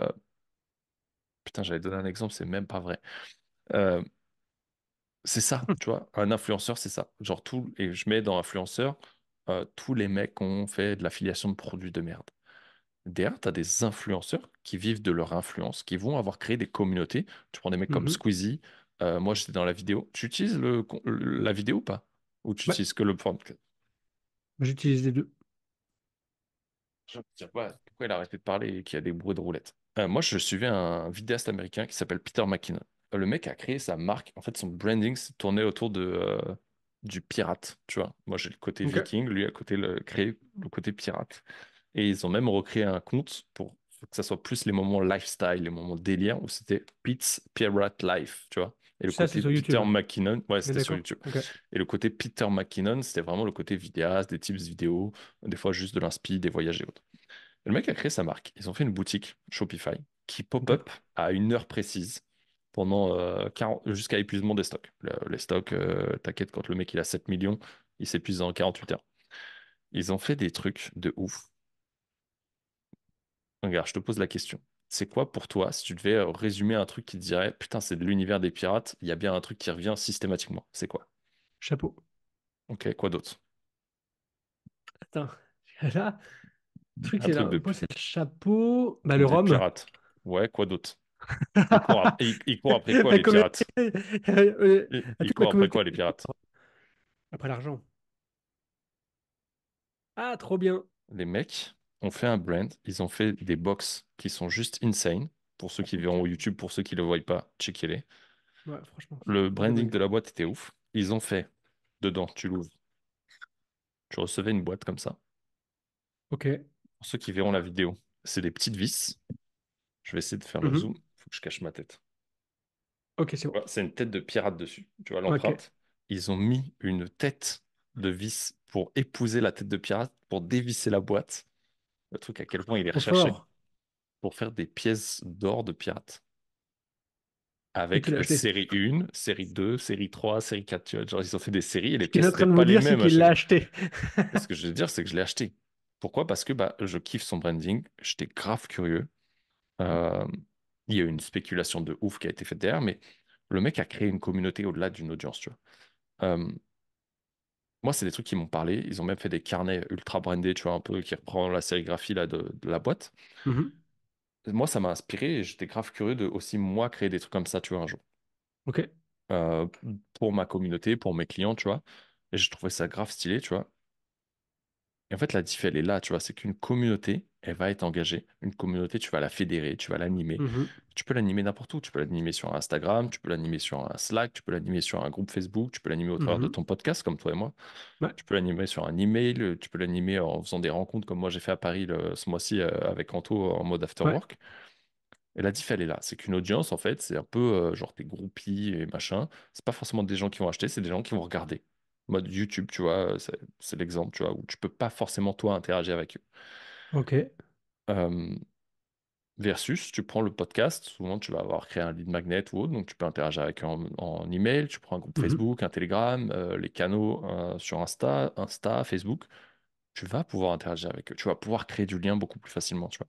putain, j'allais donner un exemple, c'est même pas vrai. Euh, c'est ça, hum. tu vois. Un influenceur, c'est ça. Genre tout, et je mets dans influenceur euh, tous les mecs qui ont fait de l'affiliation de produits de merde. Derrière, tu as des influenceurs qui vivent de leur influence, qui vont avoir créé des communautés. Tu prends des mecs comme mmh Squeezie. Euh, moi, j'étais dans la vidéo. Tu utilises le, la vidéo ou pas Ou tu bah utilises que le podcast J'utilise les deux. pourquoi il a arrêté de parler et qu'il y a des bruits de roulette. Euh, moi, je suivais un vidéaste américain qui s'appelle Peter McKinnon. Euh, le mec a créé sa marque. En fait, son branding tournait autour de, euh, du pirate. Tu vois, moi, j'ai le côté viking, lui, à côté, le, créé le côté pirate. Et ils ont même recréé un compte pour que ça soit plus les moments lifestyle, les moments délire, où c'était Pete's Pirate Life, tu vois. Et le côté Peter hein. ouais, c'était sur YouTube. Et le côté Peter McKinnon, c'était vraiment le côté vidéaste, des tips vidéos, des fois juste de l'inspi, des voyages et autres. Le mec a créé sa marque. Ils ont fait une boutique Shopify qui pop-up à une heure précise pendant euh, jusqu'à épuisement des stocks. les stocks, euh, t'inquiète, quand le mec il a 7 millions, il s'épuise en 48 heures. Ils ont fait des trucs de ouf. Regarde, je te pose la question. C'est quoi pour toi, si tu devais euh, résumer un truc qui te dirait Putain, c'est de l'univers des pirates, il y a bien un truc qui revient systématiquement. C'est quoi Chapeau. Ok, quoi d'autre Attends, là, le truc, c'est le chapeau. Bah, le rhum. Ouais, quoi d'autre ils, après quoi, les pirates Ils, courent après quoi, les pirates Après l'argent. Ah, trop bien. Les mecs ont fait un brand. Ils ont fait des box qui sont juste insane. Pour ceux qui verront au YouTube, pour ceux qui ne le voient pas, checkez-les. Le branding de la boîte était ouf. Ils ont fait dedans, tu l'ouvres. Tu recevais une boîte comme ça. Ok pour ceux qui verront la vidéo, c'est des petites vis. Je vais essayer de faire le mhm. zoom. Il faut que je cache ma tête. Ok, c'est bon. C'est une tête de pirate dessus. Tu vois l'empreinte Ils ont mis une tête de vis pour épouser la tête de pirate, pour dévisser la boîte. Le truc, à quel point il est recherché. Pour faire des pièces d'or de pirate. Avec la série 1, série 2, série 3, série 4. genre, ils ont fait des séries et les pièces n'étaient pas les mêmes. acheté. ce que je veux dire, c'est que je l'ai acheté. Pourquoi Parce que bah, je kiffe son branding, j'étais grave curieux. Euh, il y a eu une spéculation de ouf qui a été faite derrière, mais le mec a créé une communauté au-delà d'une audience, tu vois. Euh, moi, c'est des trucs qui m'ont parlé. Ils ont même fait des carnets ultra brandés, tu vois, un peu qui reprend la sérigraphie là, de, la boîte. Mmh moi, ça m'a inspiré et j'étais grave curieux de aussi, moi, créer des trucs comme ça, tu vois, un jour. OK. Euh, pour ma communauté, pour mes clients, tu vois. Et j'ai trouvé ça grave stylé, tu vois. Et en fait, la diff, elle est là, tu vois, c'est qu'une communauté, elle va être engagée. Une communauté, tu vas la fédérer, tu vas l'animer. Mmh tu peux l'animer n'importe où. Tu peux l'animer sur Instagram, tu peux l'animer sur un Slack, tu peux l'animer sur un groupe Facebook, tu peux l'animer au travers mmh de ton podcast, comme toi et moi. Tu peux l'animer sur un email, tu peux l'animer en faisant des rencontres, comme moi j'ai fait à Paris ce mois-ci euh, avec Anto en mode after work. Et la diff, elle est là. C'est qu'une audience, en fait, c'est un peu euh, genre tes groupies et machin. C'est pas forcément des gens qui vont acheter, c'est des gens qui vont regarder mode YouTube, tu vois, c'est l'exemple, tu vois, où tu peux pas forcément toi interagir avec eux. Ok. versus, tu prends le podcast, souvent tu vas avoir créé un lead magnet ou autre, donc tu peux interagir avec eux en, email, tu prends un groupe mmh Facebook, un Telegram, les canaux sur Insta, Insta, Facebook, tu vas pouvoir interagir avec eux, tu vas pouvoir créer du lien beaucoup plus facilement, tu vois.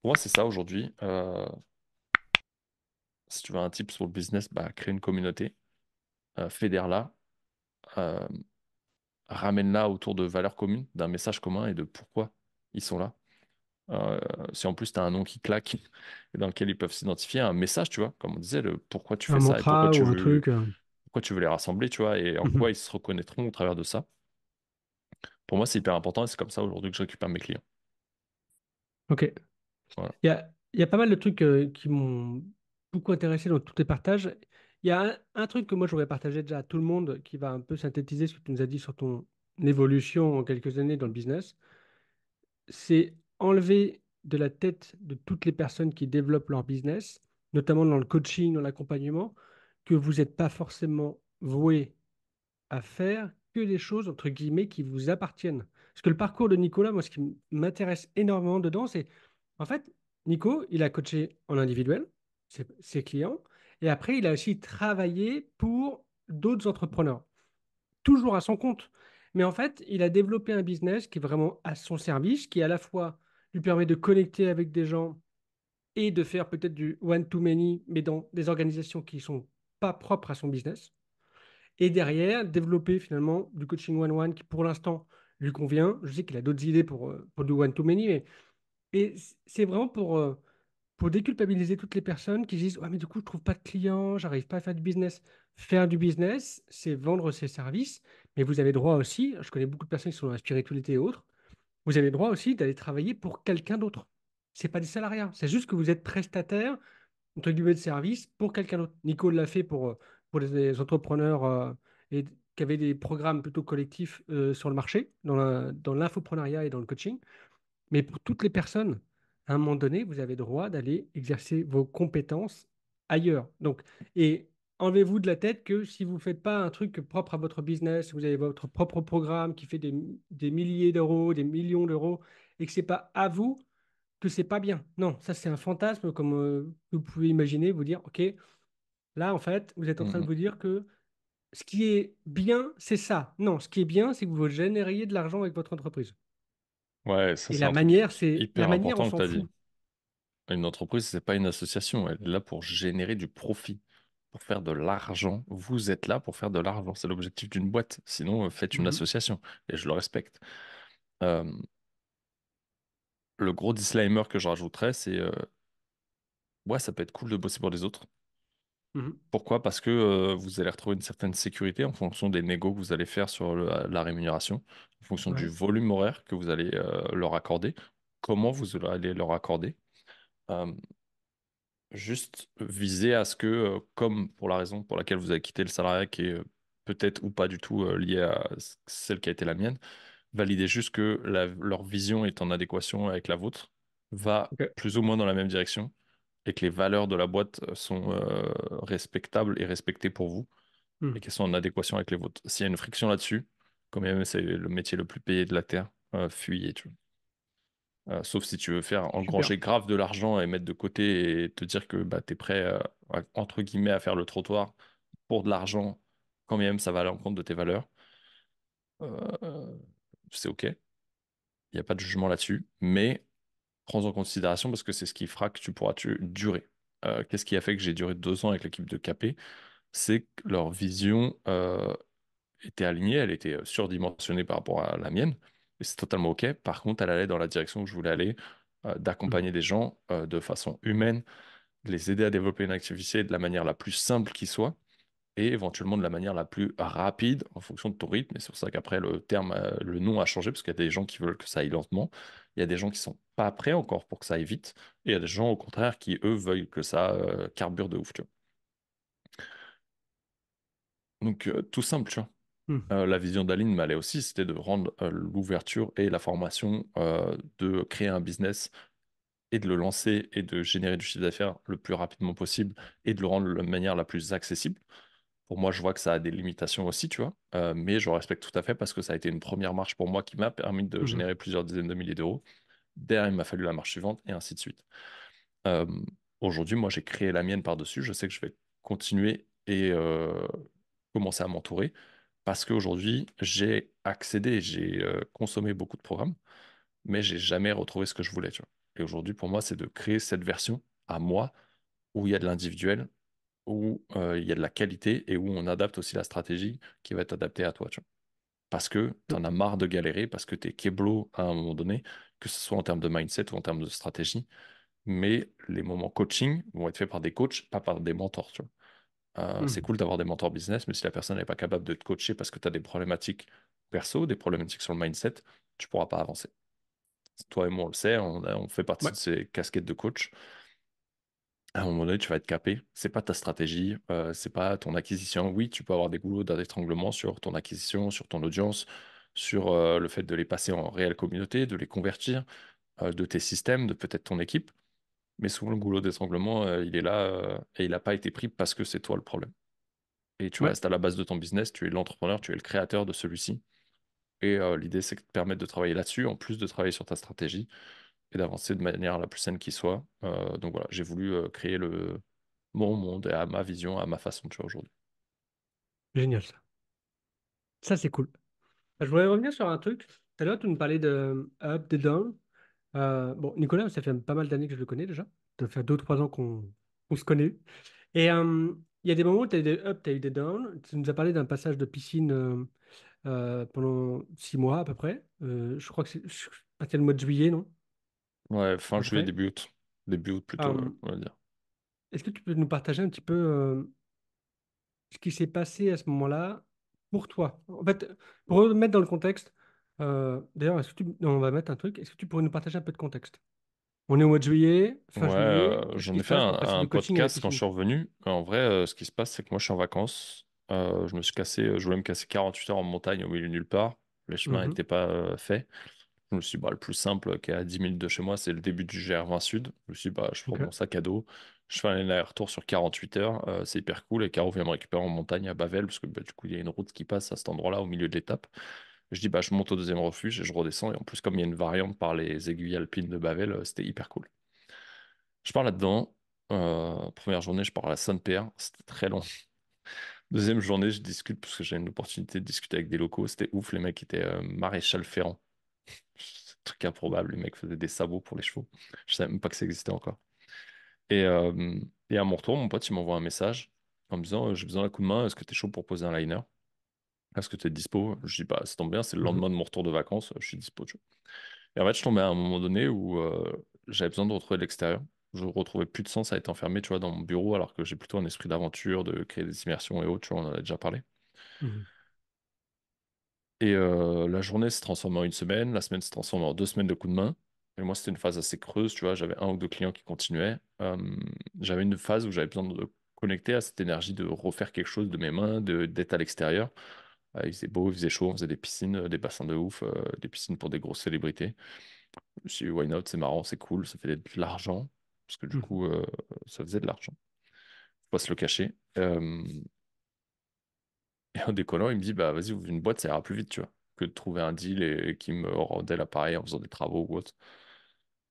Pour moi, c'est ça aujourd'hui. si tu veux un type sur le business, bah, crée une communauté. Fédère-la, euh, ramène autour de valeurs communes, d'un message commun et de pourquoi ils sont là. Euh, si en plus tu as un nom qui claque et dans lequel ils peuvent s'identifier, un message, tu vois, comme on disait, le pourquoi tu fais ça et pourquoi tu, veux, pourquoi tu veux les rassembler, tu vois, et en mm-hmm. quoi ils se reconnaîtront au travers de ça. Pour moi, c'est hyper important et c'est comme ça aujourd'hui que je récupère mes clients. Ok. Il y, a, pas mal de trucs euh, qui m'ont beaucoup intéressé dans tous tes partages. Il y a un, truc que moi je voudrais partager déjà à tout le monde qui va un peu synthétiser ce que tu nous as dit sur ton évolution en quelques années dans le business. C'est enlever de la tête de toutes les personnes qui développent leur business, notamment dans le coaching, dans l'accompagnement, que vous n'êtes pas forcément voué à faire que des choses, entre guillemets, qui vous appartiennent. Parce que le parcours de Nicolas, moi, ce qui m'intéresse énormément dedans, c'est, en fait, Nico, il a coaché en individuel ses clients, et après, il a aussi travaillé pour d'autres entrepreneurs, toujours à son compte. Mais en fait, il a développé un business qui est vraiment à son service, qui à la fois lui permet de connecter avec des gens et de faire peut-être du one-to-many, mais dans des organisations qui ne sont pas propres à son business. Et derrière, développer finalement du coaching one-one qui pour l'instant lui convient. Je sais qu'il a d'autres idées pour, euh, pour du one-to-many, mais c'est vraiment pour euh, pour déculpabiliser toutes les personnes qui disent ah mais du coup je trouve pas de clients, j'arrive pas à faire du business. Faire du business, c'est vendre ses services, mais vous avez droit aussi, je connais beaucoup de personnes qui sont dans la spiritualité et autres, vous avez droit aussi d'aller travailler pour quelqu'un d'autre. C'est pas des salariés. c'est juste que vous êtes prestataire entre guillemets de service pour quelqu'un d'autre. Nico l'a fait pour euh, pour les entrepreneurs euh, et qui avaient des programmes plutôt collectifs euh, sur le marché dans l'infoprenariat et dans le coaching, mais pour toutes les personnes à un moment donné, vous avez droit d'aller exercer vos compétences ailleurs. Donc, et enlevez-vous de la tête que si vous ne faites pas un truc propre à votre business, vous avez votre propre programme qui fait des, milliers d'euros, des millions d'euros, et que ce n'est pas à vous, que c'est pas bien. Non, ça c'est un fantasme, comme euh, vous pouvez imaginer, vous dire, OK, là en fait, vous êtes en train de mmh vous dire que ce qui est bien, c'est ça. Non, ce qui est bien, c'est que vous génériez de l'argent avec votre entreprise. Ouais, ça, Et la manière, c'est hyper important que tu Une entreprise, c'est pas une association. Elle est là pour générer du profit, pour faire de l'argent. Vous êtes là pour faire de l'argent. C'est l'objectif d'une boîte. Sinon, euh, faites une mm-hmm. association. Et je le respecte. Euh, le gros disclaimer que je rajouterais, c'est euh, ouais, ça peut être cool de bosser pour les autres. Mmh Pourquoi? Parce que vous allez retrouver une certaine sécurité en fonction des négos que vous allez faire sur la rémunération, en fonction du volume horaire que vous allez leur accorder, comment vous allez leur accorder. juste viser à ce que, comme pour la raison pour laquelle vous avez quitté le salariat, qui est peut-être ou pas du tout lié à celle qui a été la mienne, valider juste que leur vision est en adéquation avec la vôtre, va plus ou moins dans la même direction et que les valeurs de la boîte euh, sont euh, respectables et respectées pour vous hmm. et qu'elles sont en adéquation avec les vôtres. S'il y a une friction là-dessus, quand même c'est le métier le plus payé de la Terre, euh, fuyez. sauf si tu veux faire engranger grave de l'argent et mettre de côté et te dire que bah, tu es prêt, entre guillemets, à faire le trottoir pour de l'argent, quand même ça va à l'encontre de tes valeurs. c'est OK. Il n'y a pas de jugement là-dessus. Mais prends en considération parce que c'est ce qui fera que tu pourras durer. Euh, qu'est-ce qui a fait que j'ai duré deux ans avec l'équipe de Capé C'est que leur vision euh, était alignée, elle était euh, surdimensionnée par rapport à la mienne, et c'est totalement OK. Par contre, elle allait dans la direction où je voulais aller, mmh. d'accompagner des gens de façon humaine, de les aider à développer une activité de la manière la plus simple qui soit, et éventuellement de la manière la plus rapide en fonction de ton rythme. Et c'est pour ça qu'après, le terme, euh, le nom a changé, parce qu'il y a des gens qui veulent que ça aille lentement, il y a des gens qui ne sont pas prêts encore pour que ça aille vite, et il y a des gens, au contraire, qui, eux, veulent que ça euh, carbure de ouf, Donc, euh, tout simple, tu vois. Mmh. la vision d'Aline, m'allait aussi, c'était de rendre l'ouverture et la formation, de créer un business et de le lancer et de générer du chiffre d'affaires le plus rapidement possible et de le rendre de la manière la plus accessible pour moi, je vois que ça a des limitations aussi, tu vois. Euh, mais je respecte tout à fait parce que ça a été une première marche pour moi qui m'a permis de mmh générer plusieurs dizaines de milliers d'euros. Derrière, il m'a fallu la marche suivante et ainsi de suite. Euh, aujourd'hui, moi, j'ai créé la mienne par-dessus. Je sais que je vais continuer et euh, commencer à m'entourer parce qu'aujourd'hui, j'ai accédé, j'ai consommé beaucoup de programmes, mais j'ai jamais retrouvé ce que je voulais, tu vois. Et aujourd'hui, pour moi, c'est de créer cette version à moi où il y a de l'individuel, où il y a de la qualité et où on adapte aussi la stratégie qui va être adaptée à toi. Parce que mmh. tu en as marre de galérer, parce que tu es keblo à un moment donné, que ce soit en termes de mindset ou en termes de stratégie. Mais les moments coaching vont être faits par des coachs, pas par des mentors. C'est mmh. cool d'avoir des mentors business, mais si la personne n'est pas capable de te coacher parce que tu as des problématiques perso, des problématiques sur le mindset, tu pourras pas avancer. Toi et moi, on le sait, on, fait partie de ces casquettes de coach à un moment donné, tu vas être capé. C'est pas ta stratégie, euh, c'est pas ton acquisition. Oui, tu peux avoir des goulots d'étranglement sur ton acquisition, sur ton audience, sur euh, le fait de les passer en réelle communauté, de les convertir, euh, de tes systèmes, de peut-être ton équipe. Mais souvent, le goulot d'étranglement, il est là et il n'a pas été pris parce que c'est toi le problème. Et tu restes à la base de ton business, tu es l'entrepreneur, tu es le créateur de celui-ci. Et l'idée, c'est de te permettre de travailler là-dessus, en plus de travailler sur ta stratégie et d'avancer de manière la plus saine qui soit. Euh, donc voilà, j'ai voulu euh, créer le, mon monde et à ma vision, à ma façon de faire aujourd'hui. Génial ça. Ça, c'est cool. Je voulais revenir sur un truc. Tout à l'heure, tu nous parlais de euh, up, de down. bon, Nicolas, ça fait pas mal d'années que je le connais déjà. Ça fait 2 trois ans qu'on se connaît. Et il y a des moments où tu as eu des up tu as eu des down Tu nous as parlé d'un passage de piscine pendant 6 mois à peu près. je crois que c'est le mois de juillet, non Ouais, fin je juillet, début août. plutôt, ah on va dire. est-ce que tu peux nous partager un petit peu euh, ce qui s'est passé à ce moment-là pour toi? En fait, pour remettre dans le contexte, euh, d'ailleurs, est-ce que on va mettre un truc. Est-ce que tu pourrais nous partager un peu de contexte? On est au mois de juillet, fin juillet. Euh, j'en ai fait un, podcast quand je suis revenu. En vrai, ce qui se passe, c'est que moi, je suis en vacances. je me suis cassé, je voulais me casser 48 heures en montagne au milieu de nulle part. Le chemin n'était mmh pas fait. Je me suis dit, bah, le plus simple qui est à 10 minutes de chez moi, c'est le début du GR20 Sud. Je me suis dit, bah, je prends mon sac à dos, je fais un aller-retour sur 48 heures, euh, c'est hyper cool. Et Caro vient me récupérer en montagne à Bavel, parce que bah, du coup, il y a une route qui passe à cet endroit-là au milieu de l'étape. Je dis, bah, je monte au deuxième refuge et je redescends. Et en plus, comme il y a une variante par les aiguilles alpines de Bavel, euh, c'était hyper cool. Je pars là-dedans. Euh, première journée, je pars à la Sainte-Pierre. C'était très long. Deuxième journée, je discute parce que j'ai une opportunité de discuter avec des locaux. C'était ouf. Les mecs étaient maréchal Ferrand Truc improbable, les mecs faisaient des sabots pour les chevaux. Je savais même pas que ça existait encore. Et, euh, et à mon retour, mon pote, il m'envoie un message en me disant euh, J'ai besoin d'un coup de main, est-ce que tu es chaud pour poser un liner Est-ce que tu es dispo Je dis pas, bah, ça tombe bien, c'est le lendemain mhm. de mon retour de vacances, je suis dispo. Et en fait, je tombais à un moment donné où euh, j'avais besoin de retrouver de l'extérieur. Je retrouvais plus de sens à être enfermé, tu vois, dans mon bureau, alors que j'ai plutôt un esprit d'aventure, de créer des immersions et autres, tu on en a déjà parlé. Mhm. Et euh, la journée s'est transformée en une semaine, la semaine s'est transformée en deux semaines de coups de main. Et moi, c'était une phase assez creuse, tu vois. J'avais un ou deux clients qui continuaient. j'avais une phase où j'avais besoin de connecter à cette énergie de refaire quelque chose de mes mains, de, d'être à l'extérieur. Ah, il faisait beau, il faisait chaud, on faisait des piscines, euh, des bassins de ouf, euh, des piscines pour des grosses célébrités. Je why not, c'est marrant, c'est cool, ça fait de l'argent. Parce que du mmh. coup, ça faisait de l'argent. Faut pas se le cacher. Et en décollant, il me dit, bah vas-y, ouvre une boîte, ça ira plus vite, tu vois, que de trouver un deal et, qui me rendait l'appareil en faisant des travaux ou autre.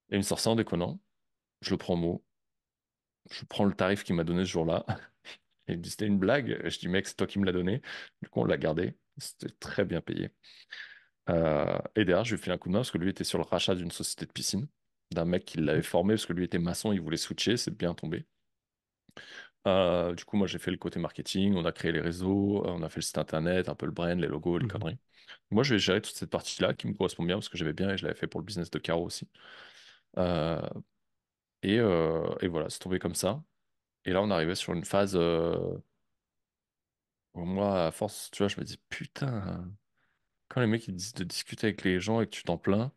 Et il me sort ça en déconnant. Je le prends mot. Je prends le tarif qu'il m'a donné ce jour-là. il me dit, c'était une blague. Je dis, mec, c'est toi qui me l'as donné. Du coup, on l'a gardé. C'était très bien payé. Euh, et derrière, je lui fait un coup de main parce que lui était sur le rachat d'une société de piscine, d'un mec qui l'avait mmh. formé parce que lui était maçon, il voulait switcher, c'est bien tombé. Euh, du coup, moi, j'ai fait le côté marketing, on a créé les réseaux, on a fait le site internet, un peu le brand, les logos, les mmh. conneries. Moi, je vais gérer toute cette partie-là qui me correspond bien parce que j'aimais bien et je l'avais fait pour le business de Caro aussi. Euh, et, euh, et, voilà, c'est tombé comme ça. Et là, on arrivait sur une phase où moi, à force, tu vois, je me dis putain, quand les mecs ils disent de discuter avec les gens et que tu t'en plains,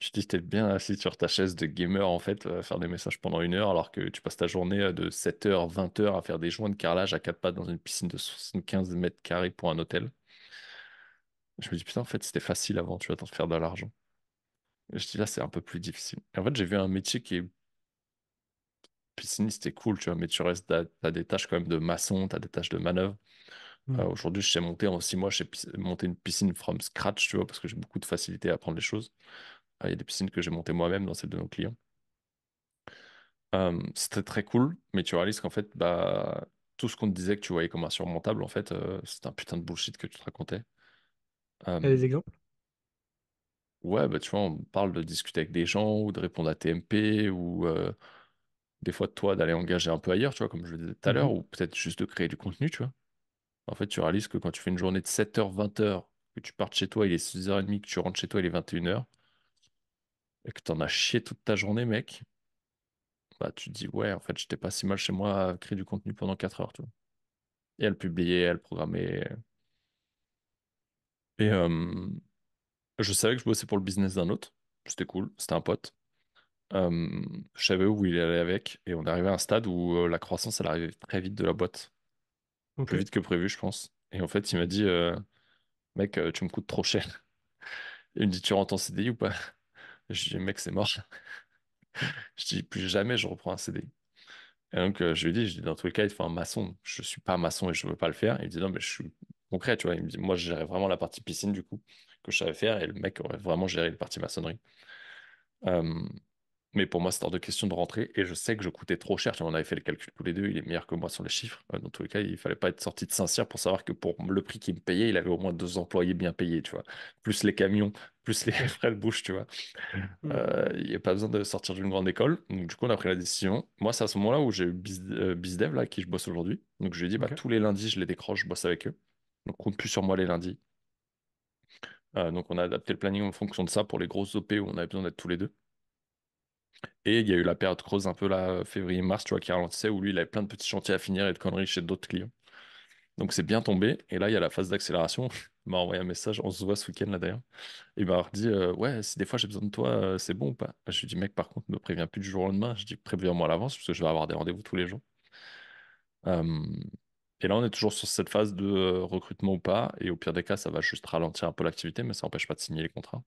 tu dis, t'es bien assis sur ta chaise de gamer, en fait, à faire des messages pendant une heure, alors que tu passes ta journée euh, de 7h, 20h à faire des joints de carrelage à quatre pattes dans une piscine de 75 mètres carrés pour un hôtel. Je me dis, putain, en fait, c'était facile avant, tu vas de faire de l'argent. je dis, là, c'est un peu plus difficile. en fait, j'ai vu un métier qui est Piscine, c'était cool, tu vois, mais tu restes, tu as des tâches quand même de maçon, tu as des tâches de manœuvre. Mmh. Euh, aujourd'hui, je sais monter en six mois, je sais monter une piscine from scratch, tu vois, parce que j'ai beaucoup de facilité à apprendre les choses. Ah, il y a des piscines que j'ai montées moi-même dans celles de nos clients. c'était très cool, mais tu réalises qu'en fait, bah, tout ce qu'on te disait que tu voyais comme insurmontable, en fait, euh, c'est un putain de bullshit que tu te racontais. Euh, T'as des exemples? ouais, bah, tu vois, on parle de discuter avec des gens ou de répondre à TMP ou des fois de toi d'aller engager un peu ailleurs, tu vois, comme je le disais tout à mmh l'heure, ou peut-être juste de créer du contenu, tu vois. En fait, tu réalises que quand tu fais une journée de 7h, 20h, que tu partes chez toi, il est 6h30, que tu rentres chez toi, il est 21h et que t'en as chié toute ta journée, mec, bah tu te dis, ouais, en fait, j'étais pas si mal chez moi à créer du contenu pendant 4 heures, Et elle publiait, elle programmait Et je savais que je bossais pour le business d'un autre. C'était cool, c'était un pote. je savais où il allait avec. Et on est arrivé à un stade où euh, la croissance, elle arrivait très vite de la boîte. Plus vite que prévu, je pense. Et en fait, il m'a dit, euh, mec, euh, tu me coûtes trop cher. Il me dit, tu rentres en CDI ou pas? Je dis, mec, c'est mort. je dis, plus jamais je reprends un CD. Et donc, euh, je lui dis, je dis, dans tous les cas, il faut un maçon. Je ne suis pas maçon et je ne veux pas le faire. Il me dit, non, mais je suis concret, tu vois. Il me dit, moi, je gérais vraiment la partie piscine, du coup, que je savais faire. Et le mec aurait vraiment géré la partie maçonnerie. Euh, mais pour moi, c'est hors de question de rentrer. Et je sais que je coûtais trop cher. On avait fait le calcul tous les deux. Il est meilleur que moi sur les chiffres. Euh, dans tous les cas, il fallait pas être sorti de saint pour savoir que pour le prix qu'il me payait, il avait au moins deux employés bien payés, tu vois. Plus les camions, plus les frais de bouche, tu vois. Mmh. Euh, il n'y a pas besoin de sortir d'une grande école. Donc, du coup, on a pris la décision. Moi, c'est à ce moment-là où j'ai eu euh, BizDev, là, qui je bosse aujourd'hui. Donc, je lui ai dit, bah, tous les lundis, je les décroche, je bosse avec eux. Donc, compte plus sur moi les lundis. donc, on a adapté le planning en fonction de ça pour les grosses OP où on avait besoin d'être tous les deux. Et il y a eu la période creuse un peu là, euh, février-mars, tu vois, qui ralentissait, où lui, il avait plein de petits chantiers à finir et de conneries chez d'autres clients. Donc c'est bien tombé. Et là, il y a la phase d'accélération. Il m'a envoyé un message, on se voit ce week-end là d'ailleurs. Il m'a dit euh, Ouais, si des fois j'ai besoin de toi, euh, c'est bon ou pas Je lui dit Mec, par contre, ne me préviens plus du jour au lendemain. Je dis Préviens-moi à l'avance, parce que je vais avoir des rendez-vous tous les jours. et là, on est toujours sur cette phase de recrutement ou pas. Et au pire des cas, ça va juste ralentir un peu l'activité, mais ça n'empêche pas de signer les contrats.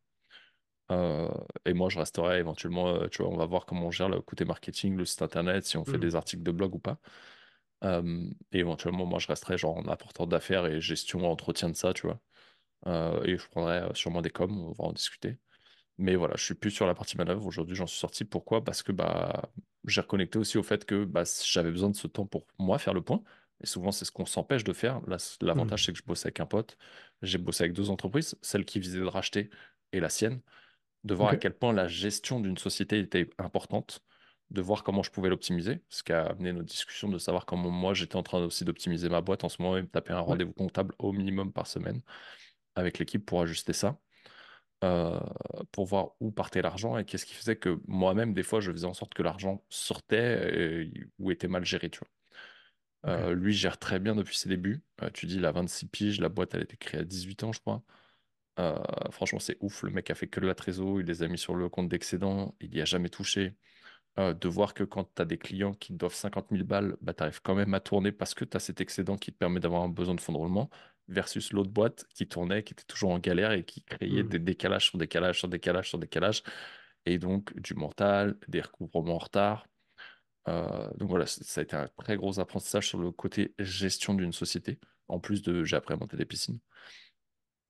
Euh, et moi, je resterai éventuellement, euh, tu vois, on va voir comment on gère le côté marketing, le site internet, si on fait mm. des articles de blog ou pas. Euh, et éventuellement, moi, je resterai genre en apporteur d'affaires et gestion, entretien de ça, tu vois. et je prendrai sûrement des coms, on va en discuter. Mais voilà, je suis plus sur la partie manœuvre. Aujourd'hui, j'en suis sorti. Pourquoi Parce que bah, j'ai reconnecté aussi au fait que bah, j'avais besoin de ce temps pour moi faire le point. Et souvent, c'est ce qu'on s'empêche de faire. L'avantage, mm. c'est que je bosse avec un pote. J'ai bossé avec deux entreprises, celle qui visait de racheter et la sienne de voir à quel point la gestion d'une société était importante, de voir comment je pouvais l'optimiser, ce qui a amené nos discussions de savoir comment moi j'étais en train aussi d'optimiser ma boîte en ce moment et taper un rendez-vous comptable au minimum par semaine avec l'équipe pour ajuster ça, euh, pour voir où partait l'argent et qu'est-ce qui faisait que moi-même, des fois, je faisais en sorte que l'argent sortait ou était mal géré, tu vois. Euh, lui gère très bien depuis ses débuts. Euh, tu dis, il a 26 piges, la boîte, elle a été créée à 18 ans, je crois franchement, c'est ouf. Le mec a fait que de la trésor, il les a mis sur le compte d'excédent, il n'y a jamais touché. de voir que quand tu as des clients qui te doivent 50 000 balles, bah, tu arrives quand même à tourner parce que tu as cet excédent qui te permet d'avoir un besoin de fonds de roulement, versus l'autre boîte qui tournait, qui était toujours en galère et qui créait mmh. des décalages sur décalages sur décalages sur décalages, et donc du mental, des recouvrements en retard. donc voilà, ça a été un très gros apprentissage sur le côté gestion d'une société, en plus de j'ai appris à monter des piscines.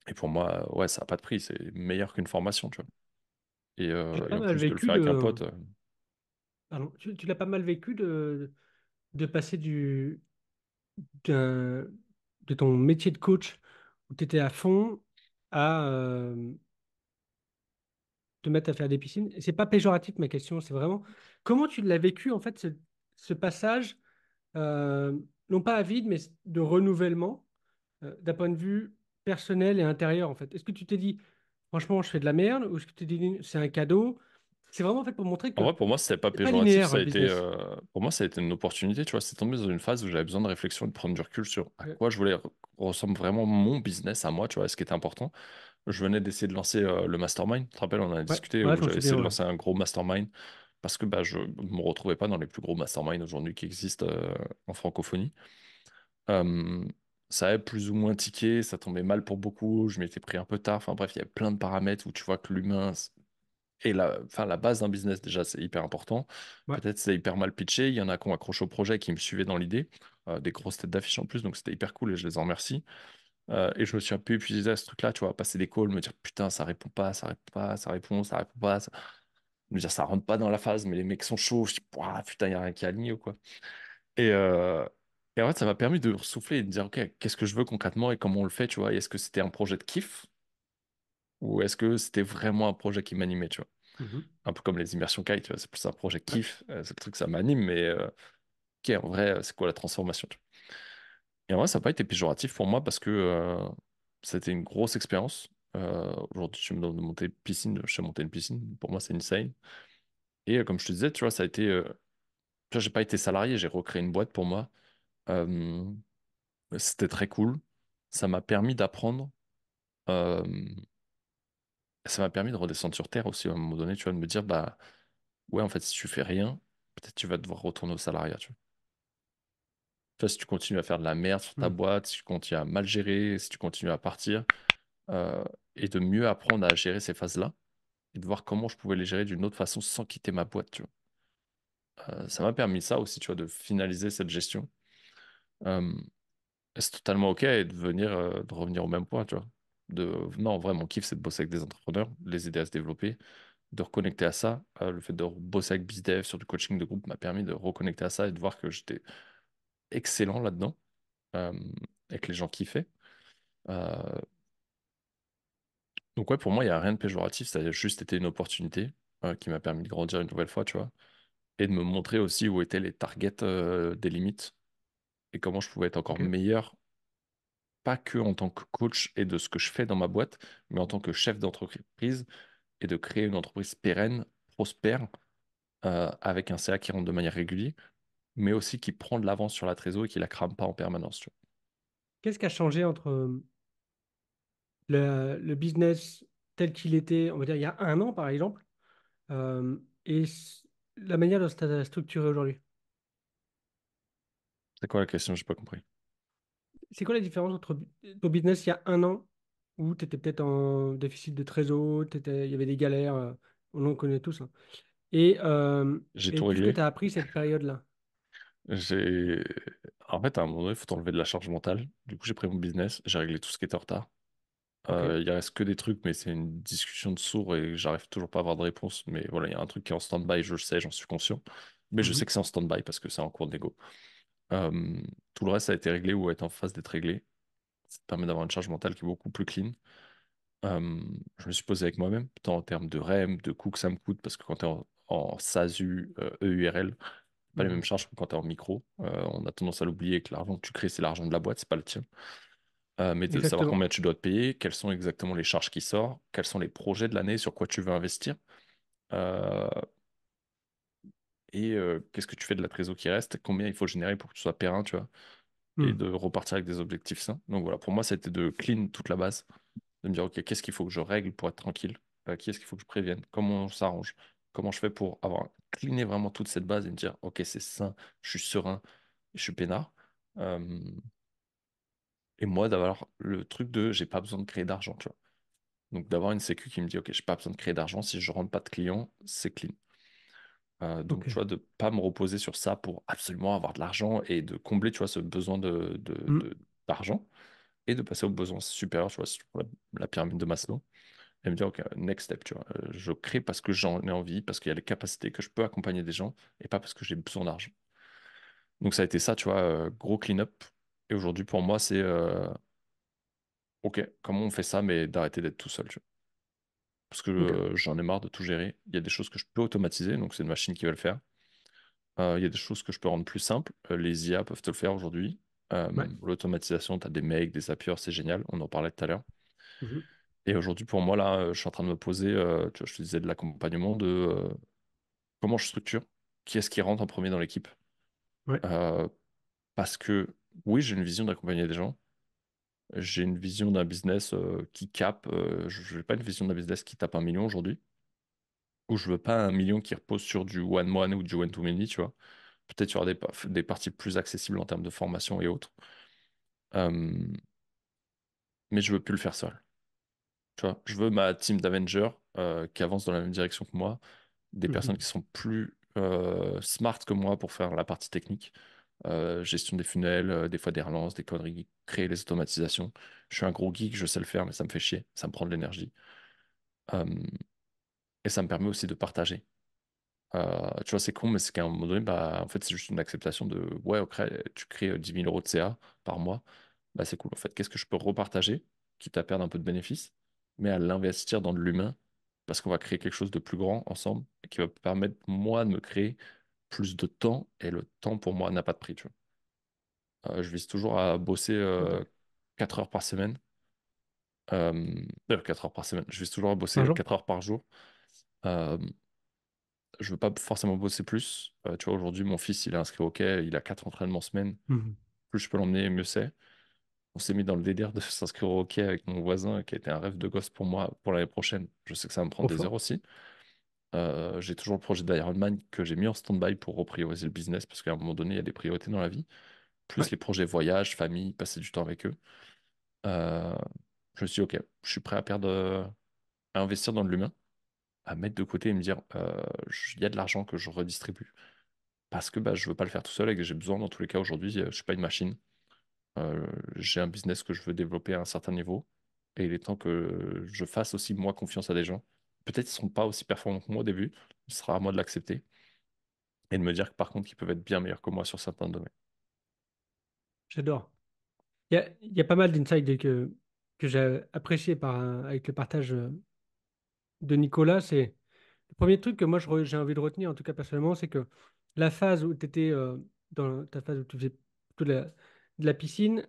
Et pour moi, ouais, ça n'a pas de prix, c'est meilleur qu'une formation, tu vois. Et, euh, en plus de le faire avec un pote. tu, l'as pas mal vécu de, passer du, de, ton métier de coach où tu étais à fond à te mettre à faire des piscines. Ce c'est pas péjoratif ma question, c'est vraiment comment tu l'as vécu en fait ce, passage, non pas à vide, mais de renouvellement d'un point de vue personnel et intérieur, en fait Est-ce que tu t'es dit, franchement, je fais de la merde, ou est-ce que tu t'es dit, c'est un cadeau C'est vraiment en fait pour montrer que. pour moi, c'était pas ça euh, pour moi, ça a été une opportunité. Tu vois, c'est tombé dans une phase où j'avais besoin de réflexion et de prendre du recul sur à quoi je voulais ressemble vraiment mon business à moi. Tu vois, ce qui était important. Je venais d'essayer de lancer euh, le mastermind. Tu te rappelles, on en a discuté où j'avais essayé de lancer un gros mastermind parce que bah, je me retrouvais pas dans les plus gros masterminds aujourd'hui qui existent euh, en francophonie. Euh, ça avait plus ou moins tiqué, ça tombait mal pour beaucoup, je m'étais pris un peu tard. Enfin bref, il y a plein de paramètres où tu vois que l'humain et la, enfin, la base d'un business déjà, c'est hyper important. Peut-être c'est hyper mal pitché. Il y en a qui ont accroché au projet, qui me suivaient dans l'idée, euh, des grosses têtes d'affiches en plus, donc c'était hyper cool et je les en remercie. Euh, et je me suis un peu épuisé à ce truc-là, tu vois, passer des calls, me dire putain, ça répond pas, ça répond pas, ça répond, ça répond pas. Me dire ça rentre pas dans la phase, mais les mecs sont chauds. Je dis putain, il n'y a rien qui est ou quoi. Et, euh, et en fait, ça m'a permis de souffler et de dire, OK, qu'est-ce que je veux concrètement et comment on le fait, tu vois? Est-ce que c'était un projet de kiff ou est-ce que c'était vraiment un projet qui m'animait, tu vois? Mmh un peu comme les immersions kites c'est plus un projet de kiff, euh, c'est le truc, ça m'anime, mais euh, OK, en vrai, euh, c'est quoi la transformation, Et en vrai, ça n'a pas été péjoratif pour moi parce que c'était une grosse expérience. aujourd'hui, je me demande de monter une piscine, je sais monter une piscine, pour moi, c'est insane. Et comme je te disais, tu vois, ça a été. j'ai pas été salarié, j'ai recréé une boîte pour moi c'était très cool. Ça m'a permis d'apprendre. ça m'a permis de redescendre sur Terre aussi à un moment donné, tu vois, de me dire, bah ouais, en fait, si tu fais rien, peut-être tu vas devoir retourner au salariat, tu vois. si tu continues à faire de la merde sur ta mmh. boîte, si tu continues à mal gérer, si tu continues à partir, et de mieux apprendre à gérer ces phases-là, et de voir comment je pouvais les gérer d'une autre façon sans quitter ma boîte, tu vois. ça m'a permis ça aussi, tu vois, de finaliser cette gestion c'est euh, totalement OK de, venir, euh, de revenir au même point, tu vois. De, non, vraiment, mon kiff, c'est de bosser avec des entrepreneurs, les aider à se développer, de reconnecter à ça. Euh, le fait de bosser avec BizDev sur du coaching de groupe m'a permis de reconnecter à ça et de voir que j'étais excellent là-dedans avec les gens kiffaient. Euh... Donc, ouais, pour moi, il n'y a rien de péjoratif. Ça a juste été une opportunité qui m'a permis de grandir une nouvelle fois, tu vois. Et de me montrer aussi où étaient les targets des limites et comment je pouvais être encore meilleur, pas que en tant que coach et de ce que je fais dans ma boîte, mais en tant que chef d'entreprise et de créer une entreprise pérenne, prospère, euh, avec un CA qui rentre de manière régulière, mais aussi qui prend de l'avance sur la trésorerie et qui la crame pas en permanence. Qu'est-ce qui a changé entre euh, le, business tel qu'il était, on va dire, il y a un an par exemple, euh, et la manière dont c'est structuré aujourd'hui c'est quoi la question J'ai pas compris. C'est quoi la différence entre ton business il y a un an où tu étais peut-être en déficit de trésor, il y avait des galères, euh, on en connaît tous. Hein. Et, euh, Qu'est-ce que tu as appris cette période-là j'ai... En fait, à un moment donné, il faut t'enlever de la charge mentale. Du coup, j'ai pris mon business, j'ai réglé tout ce qui était en retard. Il Euh, il reste que des trucs, mais c'est une discussion de sourds et j'arrive toujours pas à avoir de réponse. Mais voilà, il y a un truc qui est en stand-by, je le sais, j'en suis conscient. Mais je mmh sais que c'est en stand-by parce que c'est en cours de euh, tout le reste a été réglé ou est en phase d'être réglé. Ça permet d'avoir une charge mentale qui est beaucoup plus clean. Euh, je me suis posé avec moi-même, tant en termes de REM, de coût que ça me coûte, parce que quand tu es en, SASU, EURL, e pas les mm. mêmes charges que quand tu es en micro. Euh, on a tendance à l'oublier que l'argent que tu crées, c'est l'argent de la boîte, c'est pas le tien. mais de savoir combien tu dois te payer, quelles sont exactement les charges qui sortent, quels sont les projets de l'année, sur quoi tu veux investir et euh, qu'est-ce que tu fais de la trésorerie qui reste, combien il faut générer pour que tu sois périn, tu vois, et hmm. de repartir avec des objectifs sains. Donc voilà, pour moi, c'était de clean toute la base, de me dire, ok, qu'est-ce qu'il faut que je règle pour être tranquille, euh, qui est-ce qu'il faut que je prévienne, comment on s'arrange, comment je fais pour avoir cleané vraiment toute cette base et me dire, ok, c'est sain, je suis serein, je suis peinard. Et moi, d'avoir le truc de, j'ai pas besoin de créer d'argent, tu vois. Donc d'avoir une sécu qui me dit, ok, j'ai pas besoin de créer d'argent, si je ne rentre pas de clients, c'est clean. Euh, donc, tu vois, de ne pas me reposer sur ça pour absolument avoir de l'argent et de combler, tu vois, ce besoin d'argent mmh. de, d'argent et de passer au besoin supérieur, tu vois, sur la, pyramide de Maslow. Et me dire, OK, next step, tu vois, euh, je crée parce que j'en ai envie, parce qu'il y a les capacités que je peux accompagner des gens et pas parce que j'ai besoin d'argent. Donc, ça a été ça, tu vois, euh, gros clean-up. Et aujourd'hui, pour moi, c'est OK, comment on fait ça, mais d'arrêter d'être tout seul, tu vois parce que j'en ai marre de tout gérer. Il y a des choses que je peux automatiser, donc c'est une machine qui va le faire. il y a des choses que je peux rendre plus simples. les IA peuvent te le faire aujourd'hui. L'automatisation, tu as des mecs, des appiers, c'est génial. On en parlait tout à l'heure. Mmh Et aujourd'hui, pour moi, là, je suis en train de me poser, je te disais, de l'accompagnement, de comment je structure, qui est-ce qui rentre en premier dans l'équipe. parce que oui, j'ai une vision d'accompagner des gens, j'ai une vision d'un business qui cap. je n'ai pas une vision d'un business qui tape un million aujourd'hui. Ou je veux pas un million qui repose sur du one-one ou du one-to-many, tu vois. Peut-être sur des, des parties plus accessibles en termes de formation et autres. mais je veux plus le faire seul. Tu vois, je veux ma team d'Avengers qui avance dans la même direction que moi, des mmh personnes qui sont plus smart que moi pour faire la partie technique euh, gestion des funnels, euh, des fois des relances, des conneries, créer les automatisations. Je suis un gros geek, je sais le faire, mais ça me fait chier, ça me prend de l'énergie. et ça me permet aussi de partager. Euh, tu vois, c'est con, mais c'est qu'à un moment donné, bah, en fait, c'est juste une acceptation de ouais, tu crées 10 000 euros de CA par mois, bah, c'est cool. En fait, qu'est-ce que je peux repartager, quitte à perdre un peu de bénéfices, mais à l'investir dans de l'humain parce qu'on va créer quelque chose de plus grand ensemble qui va permettre moi de me créer plus de temps et le temps pour moi n'a pas de prix. Tu euh, je vise toujours à bosser 4 euh, heures par semaine. 4 euh, heures par semaine. Je vise toujours à bosser 4 heures par jour. Euh, je veux pas forcément bosser plus. tu vois, aujourd'hui, mon fils, il est inscrit au hockey, il a 4 entraînements semaine. Mmh plus je peux l'emmener, mieux c'est. On s'est mis dans le délire de s'inscrire au hockey avec mon voisin, qui était un rêve de gosse pour moi pour l'année prochaine. Je sais que ça va me prendre des heures aussi. Euh, j'ai toujours le projet d'Ironman que j'ai mis en stand-by pour reprioriser le business parce qu'à un moment donné, il y a des priorités dans la vie. Plus les projets voyage, famille, passer du temps avec eux. Euh, je me suis dit, OK, je suis prêt à perdre, à investir dans de l'humain, à mettre de côté et me dire, euh, il y a de l'argent que je redistribue parce que bah, je ne veux pas le faire tout seul et que j'ai besoin, dans tous les cas, aujourd'hui, je ne suis pas une machine. j'ai un business que je veux développer à un certain niveau et il est temps que je fasse aussi moi confiance à des gens peut-être ils sont pas aussi performants que moi au début. Ce sera à moi de l'accepter et de me dire que par contre, ils peuvent être bien meilleurs que moi sur certains domaines. J'adore. Il y a, y a, pas mal d'insights que, que j'ai apprécié par, avec le partage euh, de Nicolas. C'est le premier truc que moi j'ai envie de retenir, en tout cas personnellement, c'est que la phase où tu étais euh, dans ta phase où tu faisais toute la, de la piscine,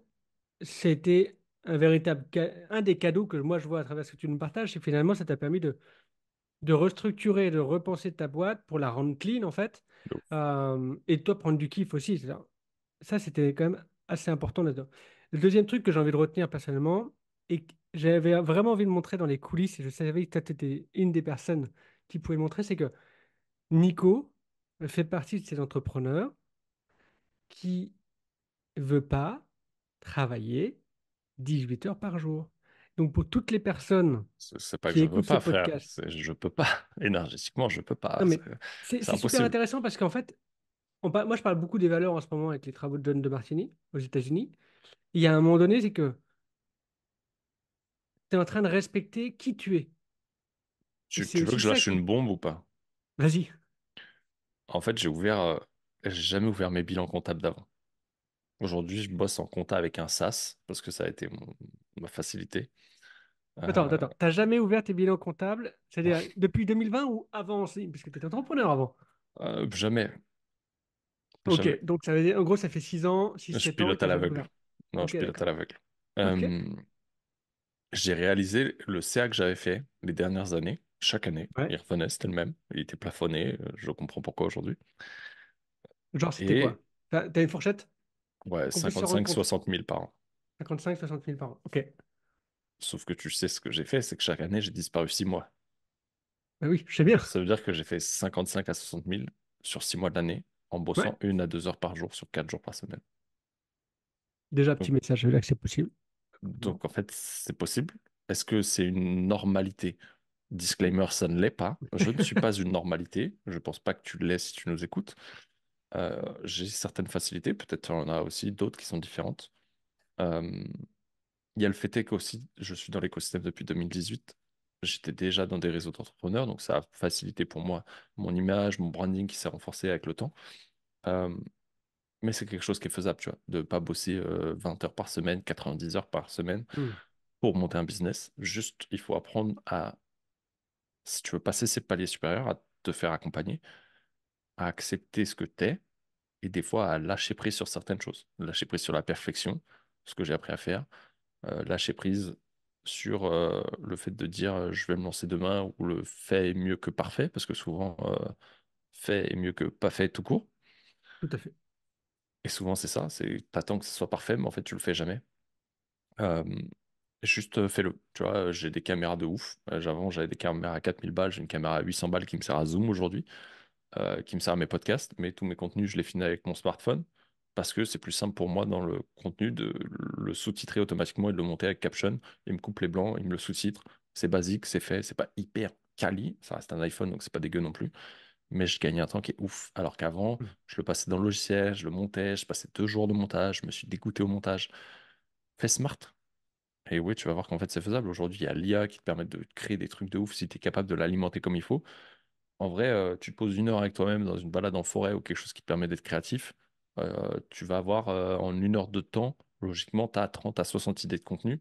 c'était un véritable un des cadeaux que moi je vois à travers ce que tu nous partages, et finalement ça t'a permis de de restructurer, de repenser ta boîte pour la rendre clean, en fait. Euh, et toi, prendre du kiff aussi. Ça, c'était quand même assez important là Le deuxième truc que j'ai envie de retenir personnellement, et j'avais vraiment envie de montrer dans les coulisses, et je savais que tu étais une des personnes qui pouvait montrer, c'est que Nico fait partie de ces entrepreneurs qui veut pas travailler 18 heures par jour. Donc pour toutes les personnes c'est pas que je veux pas, frère. je peux pas énergétiquement, je peux pas. C'est super intéressant parce qu'en fait, moi je parle beaucoup des valeurs en ce moment avec les travaux de John de Martini aux États-Unis. Il y a un moment donné, c'est que tu es en train de respecter qui tu es. Tu, veux que je lâche une bombe ou pas Vas-y. En fait, j'ai ouvert, euh, j'ai jamais ouvert mes bilans comptables d'avant. Aujourd'hui, je bosse en compta avec un SAS parce que ça a été mon, m'a facilité. Attends, euh, attends, t'as jamais ouvert tes bilans comptables C'est-à-dire depuis 2020 ou avant aussi Parce que tu étais entrepreneur avant. Euh, jamais. Ok, donc ça veut dire, en gros, ça fait 6 ans, Je pilote à l'aveugle. Non, je pilote à l'aveugle. j'ai réalisé le CA que j'avais fait les dernières années, chaque année. Il revenait, c'était le même. Il était plafonné, euh, je comprends pourquoi aujourd'hui. Genre, c'était quoi T'as une fourchette Ouais, 55-60 000 par an. 55, 60 000 par an. Ok. Sauf que tu sais ce que j'ai fait, c'est que chaque année, j'ai disparu 6 mois. Bah oui, je sais bien. Ça veut dire que j'ai fait 55 à 60 000 sur 6 mois d'année, en bossant une à deux heures par jour sur quatre jours par semaine. Déjà, petit je message dire que c'est possible. Donc, en fait, c'est possible. Est-ce que c'est une normalité Disclaimer, ça ne l'est pas. Je ne suis pas une normalité. Je ne pense pas que tu l'es si tu nous écoutes. Euh, j'ai certaines facilités, peut-être qu'il y en a aussi d'autres qui sont différentes il y a le fait que qu'aussi, je suis dans l'écosystème depuis 2018. J'étais déjà dans des réseaux d'entrepreneurs, donc ça a facilité pour moi mon image, mon branding qui s'est renforcé avec le temps. mais c'est quelque chose qui est faisable, tu vois, de ne pas bosser 20 heures par semaine, 90 heures par semaine mmh. pour monter un business. Juste, il faut apprendre à, si tu veux passer ces paliers supérieurs, à te faire accompagner, à accepter ce que tu es et des fois à lâcher prise sur certaines choses, lâcher prise sur la perfection, ce que j'ai appris à faire, euh, lâcher prise sur euh, le fait de dire euh, je vais me lancer demain ou le fait est mieux que parfait, parce que souvent fait est mieux que pas fait tout court. Tout à fait. Et souvent c'est ça, c'est attends que ce soit parfait, mais en fait tu le fais jamais. juste fais-le. Tu vois, j'ai des caméras de ouf. Avant, j'avais des caméras à 4000 balles. J'ai une caméra à 800 balles qui me sert à Zoom aujourd'hui, qui me sert à mes podcasts. Mais tous mes contenus, je les finis avec mon smartphone parce que c'est plus simple pour moi dans le contenu de le sous-titrer automatiquement et de le monter avec caption. Il me coupe les blancs, il me le sous-titre. C'est basique, c'est fait, c'est pas hyper quali. Ça reste un iPhone, donc c'est pas dégueu non plus. Mais je gagne un temps qui est ouf. Alors qu'avant, mmh. je le passais dans le logiciel, je le montais, je passais deux jours de montage, je me suis dégoûté au montage. Fais smart. Et oui, tu vas voir qu'en fait, c'est faisable. Aujourd'hui, il y a l'IA qui te permet de créer des trucs de ouf si tu es capable de l'alimenter comme il faut. En vrai, euh, tu te poses une heure avec toi-même dans une balade en forêt ou quelque chose qui te permet d'être créatif euh, tu vas avoir euh, en une heure de temps, logiquement, tu as 30 à 60 idées de contenu.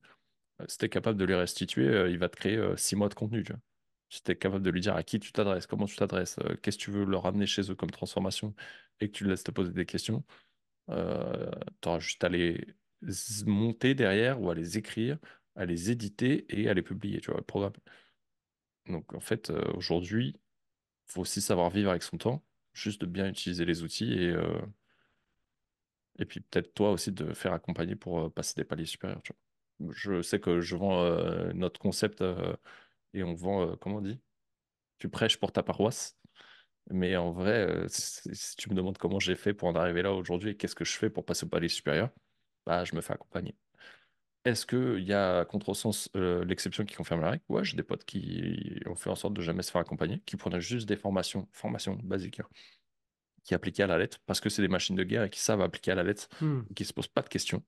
Euh, si tu es capable de les restituer, il va te créer 6 mois de contenu. Si tu es capable de lui dire à qui tu t'adresses, comment tu t'adresses, qu'est-ce que tu veux leur amener chez eux comme transformation et que tu le laisses te poser des questions, tu auras juste à les monter derrière ou à les écrire, à les éditer et à les publier, tu vois, le programme. Donc en fait, aujourd'hui, il faut aussi savoir vivre avec son temps, juste de bien utiliser les outils et, et puis peut-être toi aussi de faire accompagner pour euh, passer des paliers supérieurs. Je sais que je vends euh, notre concept euh, et on vend, comment on dit Tu prêches pour ta paroisse. Mais en vrai, si tu me demandes comment j'ai fait pour en arriver là aujourd'hui et qu'est-ce que je fais pour passer au palier supérieur, bah, je me fais accompagner. Est-ce qu'il y a, contre sens, l'exception qui confirme la règle Ouais, j'ai des potes qui ont fait en sorte de jamais se faire accompagner, qui prenaient juste des formations, formations basiques, hein qui appliquaient à la lettre, parce que c'est des machines de guerre et qui savent appliquer à la lettre, hmm. qui ne se posent pas de questions.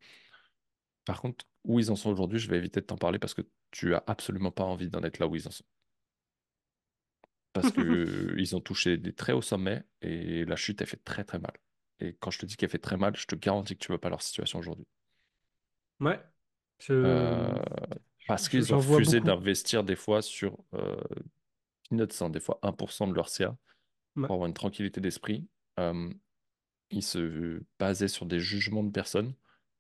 Par contre, où ils en sont aujourd'hui, je vais éviter de t'en parler parce que tu as absolument pas envie d'en être là où ils en sont. Parce qu'ils ont touché des très hauts sommets et la chute, elle fait très très mal. Et quand je te dis qu'elle fait très mal, je te garantis que tu ne veux pas leur situation aujourd'hui. Ouais. Euh, parce qu'ils ont refusé d'investir des fois sur euh, hein, des fois 1% de leur CA pour avoir une tranquillité d'esprit il ils se basaient sur des jugements de personnes,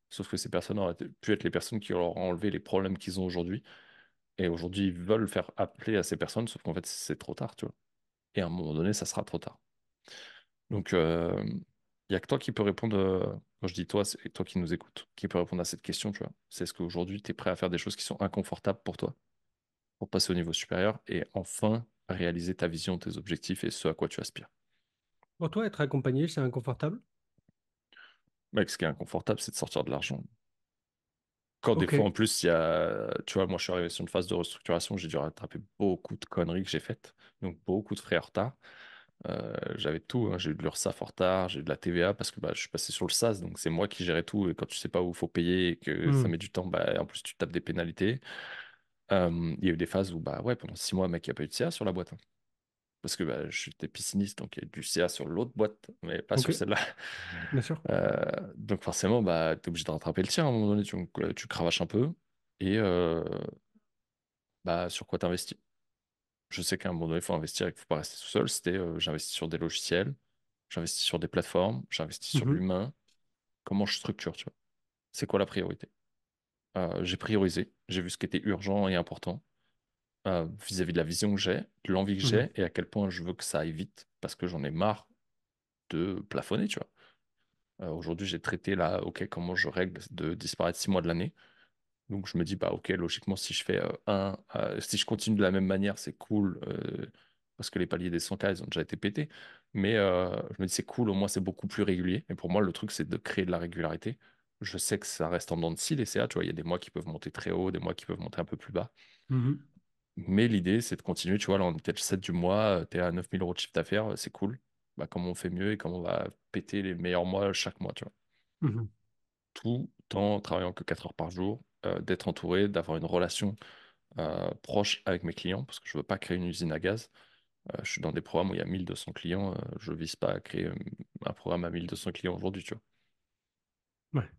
sauf que ces personnes auraient pu être les personnes qui leur ont enlevé les problèmes qu'ils ont aujourd'hui. Et aujourd'hui, ils veulent faire appeler à ces personnes, sauf qu'en fait, c'est trop tard, tu vois. Et à un moment donné, ça sera trop tard. Donc, il n'y a que toi qui peux répondre, quand euh, je dis toi, c'est toi qui nous écoutes, qui peut répondre à cette question, tu vois. C'est est-ce qu'aujourd'hui, tu es prêt à faire des choses qui sont inconfortables pour toi, pour passer au niveau supérieur et enfin réaliser ta vision, tes objectifs et ce à quoi tu aspires. Pour toi, être accompagné, c'est inconfortable bah, ce qui est inconfortable, c'est de sortir de l'argent. Quand des fois, en plus, il y a. Tu vois, moi, je suis arrivé sur une phase de restructuration, j'ai dû rattraper beaucoup de conneries que j'ai faites, donc beaucoup de frais en retard. Euh, j'avais tout, hein, j'ai eu de l'URSSAF en retard, j'ai eu de la TVA parce que bah, je suis passé sur le SAS, donc c'est moi qui gérais tout. Et quand tu sais pas où il faut payer et que hmm. ça met du temps, bah, en plus tu tapes des pénalités. Euh, il y a eu des phases où, bah ouais, pendant six mois, mec, il n'y a pas eu de CA sur la boîte. Hein parce que bah, des piscinistes, donc il y a du CA sur l'autre boîte, mais pas sur celle-là. Bien sûr. Euh, donc forcément, bah, tu es obligé de rattraper le tir à un moment donné, tu, euh, cravaches un peu, et euh, bah, sur quoi tu investis. Je sais qu'à un moment donné, il faut investir et qu'il ne faut pas rester tout seul. C'était j'investis sur des logiciels, j'investis sur des plateformes, j'investis sur mmh l'humain. Comment je structure, tu vois C'est quoi la priorité J'ai priorisé, j'ai vu ce qui était urgent et important. Euh, vis-à-vis de la vision que j'ai, de l'envie que j'ai mhm. et à quel point je veux que ça aille vite parce que j'en ai marre de plafonner, tu vois. Euh, aujourd'hui, j'ai traité là, ok, comment je règle de disparaître six mois de l'année. Donc je me dis, bah ok, logiquement, si je fais euh, un, si je continue de la même manière, c'est cool parce que les paliers des 100K, ils ont déjà été pétés. Mais je me dis, c'est cool, au moins c'est beaucoup plus régulier. Et pour moi, le truc, c'est de créer de la régularité. Je sais que ça reste en dents de scie, les CA, tu vois, il y a des mois qui peuvent monter très haut, des mois qui peuvent monter un peu plus bas. Mhm. Mais l'idée, c'est de continuer. Tu vois, là, on est peut-être 7 du mois, euh, tu es à 9000 euros de chiffre d'affaires, c'est cool. Bah, comment on fait mieux et comment on va péter les meilleurs mois chaque mois, tu vois. Mmh Tout en travaillant que 4 heures par jour, euh, d'être entouré, d'avoir une relation euh, proche avec mes clients, parce que je ne veux pas créer une usine à gaz. je suis dans des programmes où il y a 1200 clients, je ne vise pas à créer un programme à 1200 clients aujourd'hui, tu vois. Ouais.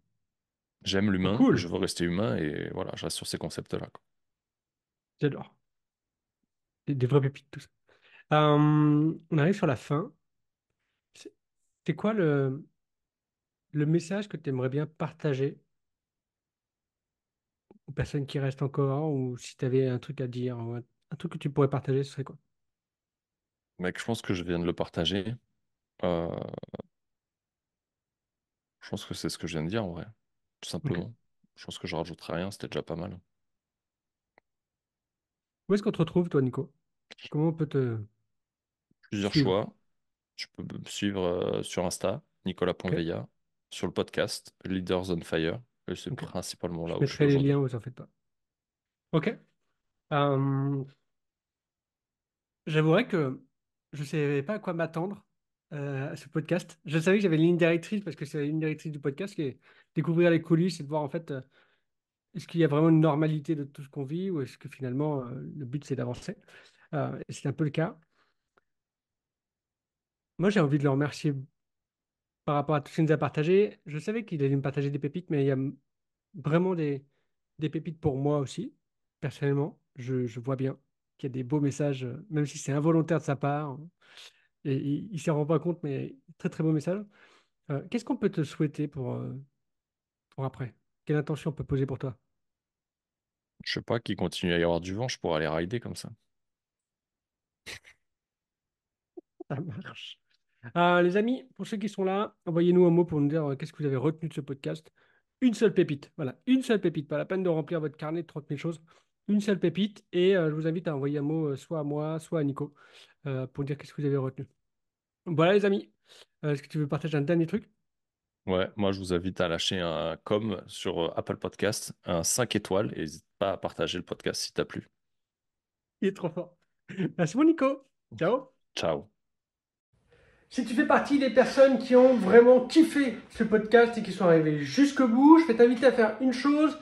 J'aime bah, l'humain, je veux rester humain et voilà, je reste sur ces concepts-là. J'adore. Des, vrais pépites, tout ça. Euh, on arrive sur la fin. C'est quoi le, message que tu aimerais bien partager aux personnes qui restent encore ou si tu avais un truc à dire, un, truc que tu pourrais partager, ce serait quoi? Mec, je pense que je viens de le partager. Euh, je pense que c'est ce que je viens de dire en vrai, tout simplement. Je pense que je rajouterai rien, c'était déjà pas mal. Où est-ce qu'on te retrouve, toi, Nico Comment on peut te. Plusieurs choix. Tu peux me suivre euh, sur Insta, Nicolas okay. sur le podcast Leaders on Fire. C'est principalement là je où je suis. les liens, vous en faites pas. Ok. Euh, j'avouerais que je ne savais pas à quoi m'attendre euh, à ce podcast. Je savais que j'avais une ligne directrice parce que c'est une ligne directrice du podcast qui est découvrir les coulisses et de voir en fait est-ce qu'il y a vraiment une normalité de tout ce qu'on vit ou est-ce que finalement euh, le but c'est d'avancer euh, C'est un peu le cas. Moi j'ai envie de le remercier par rapport à tout ce qu'il nous a partagé. Je savais qu'il allait me partager des pépites, mais il y a vraiment des, des pépites pour moi aussi. Personnellement, je, vois bien qu'il y a des beaux messages, euh, même si c'est involontaire de sa part. Hein. Et, il ne s'en rend pas compte, mais très très beau message. Qu'est-ce qu'on peut te souhaiter pour, pour après Quelle intention on peut poser pour toi je sais pas qu'il continue à y avoir du vent, je pourrais aller rider comme ça. Ça marche. Euh, les amis, pour ceux qui sont là, envoyez-nous un mot pour nous dire euh, qu'est-ce que vous avez retenu de ce podcast. Une seule pépite, voilà, une seule pépite. Pas la peine de remplir votre carnet de 30 000 choses. Une seule pépite. Et euh, je vous invite à envoyer un mot soit à moi, soit à Nico, pour dire qu'est-ce que vous avez retenu. Voilà les amis. Est-ce que tu veux partager un dernier truc Ouais, moi je vous invite à lâcher un com sur euh, Apple Podcast, un 5 étoiles, et n'hésite pas à partager le podcast si t'as plu. Il est trop fort. Merci Monico. Nico. Ciao. Ciao. Si tu fais partie des personnes qui ont vraiment kiffé ce podcast et qui sont arrivées jusqu'au bout, je vais t'inviter à faire une chose.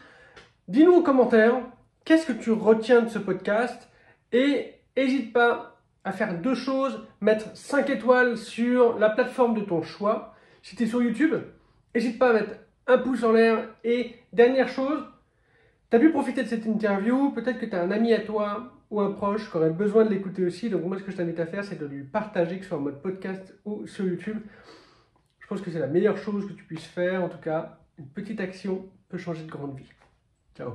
Dis-nous en commentaire qu'est-ce que tu retiens de ce podcast et n'hésite pas à faire deux choses, mettre 5 étoiles sur la plateforme de ton choix. Si tu es sur YouTube, n'hésite pas à mettre un pouce en l'air. Et dernière chose, tu as pu profiter de cette interview, peut-être que tu as un ami à toi ou un proche qui aurait besoin de l'écouter aussi. Donc moi, ce que je t'invite à faire, c'est de lui partager, que ce soit en mode podcast ou sur YouTube. Je pense que c'est la meilleure chose que tu puisses faire. En tout cas, une petite action peut changer de grande vie. Ciao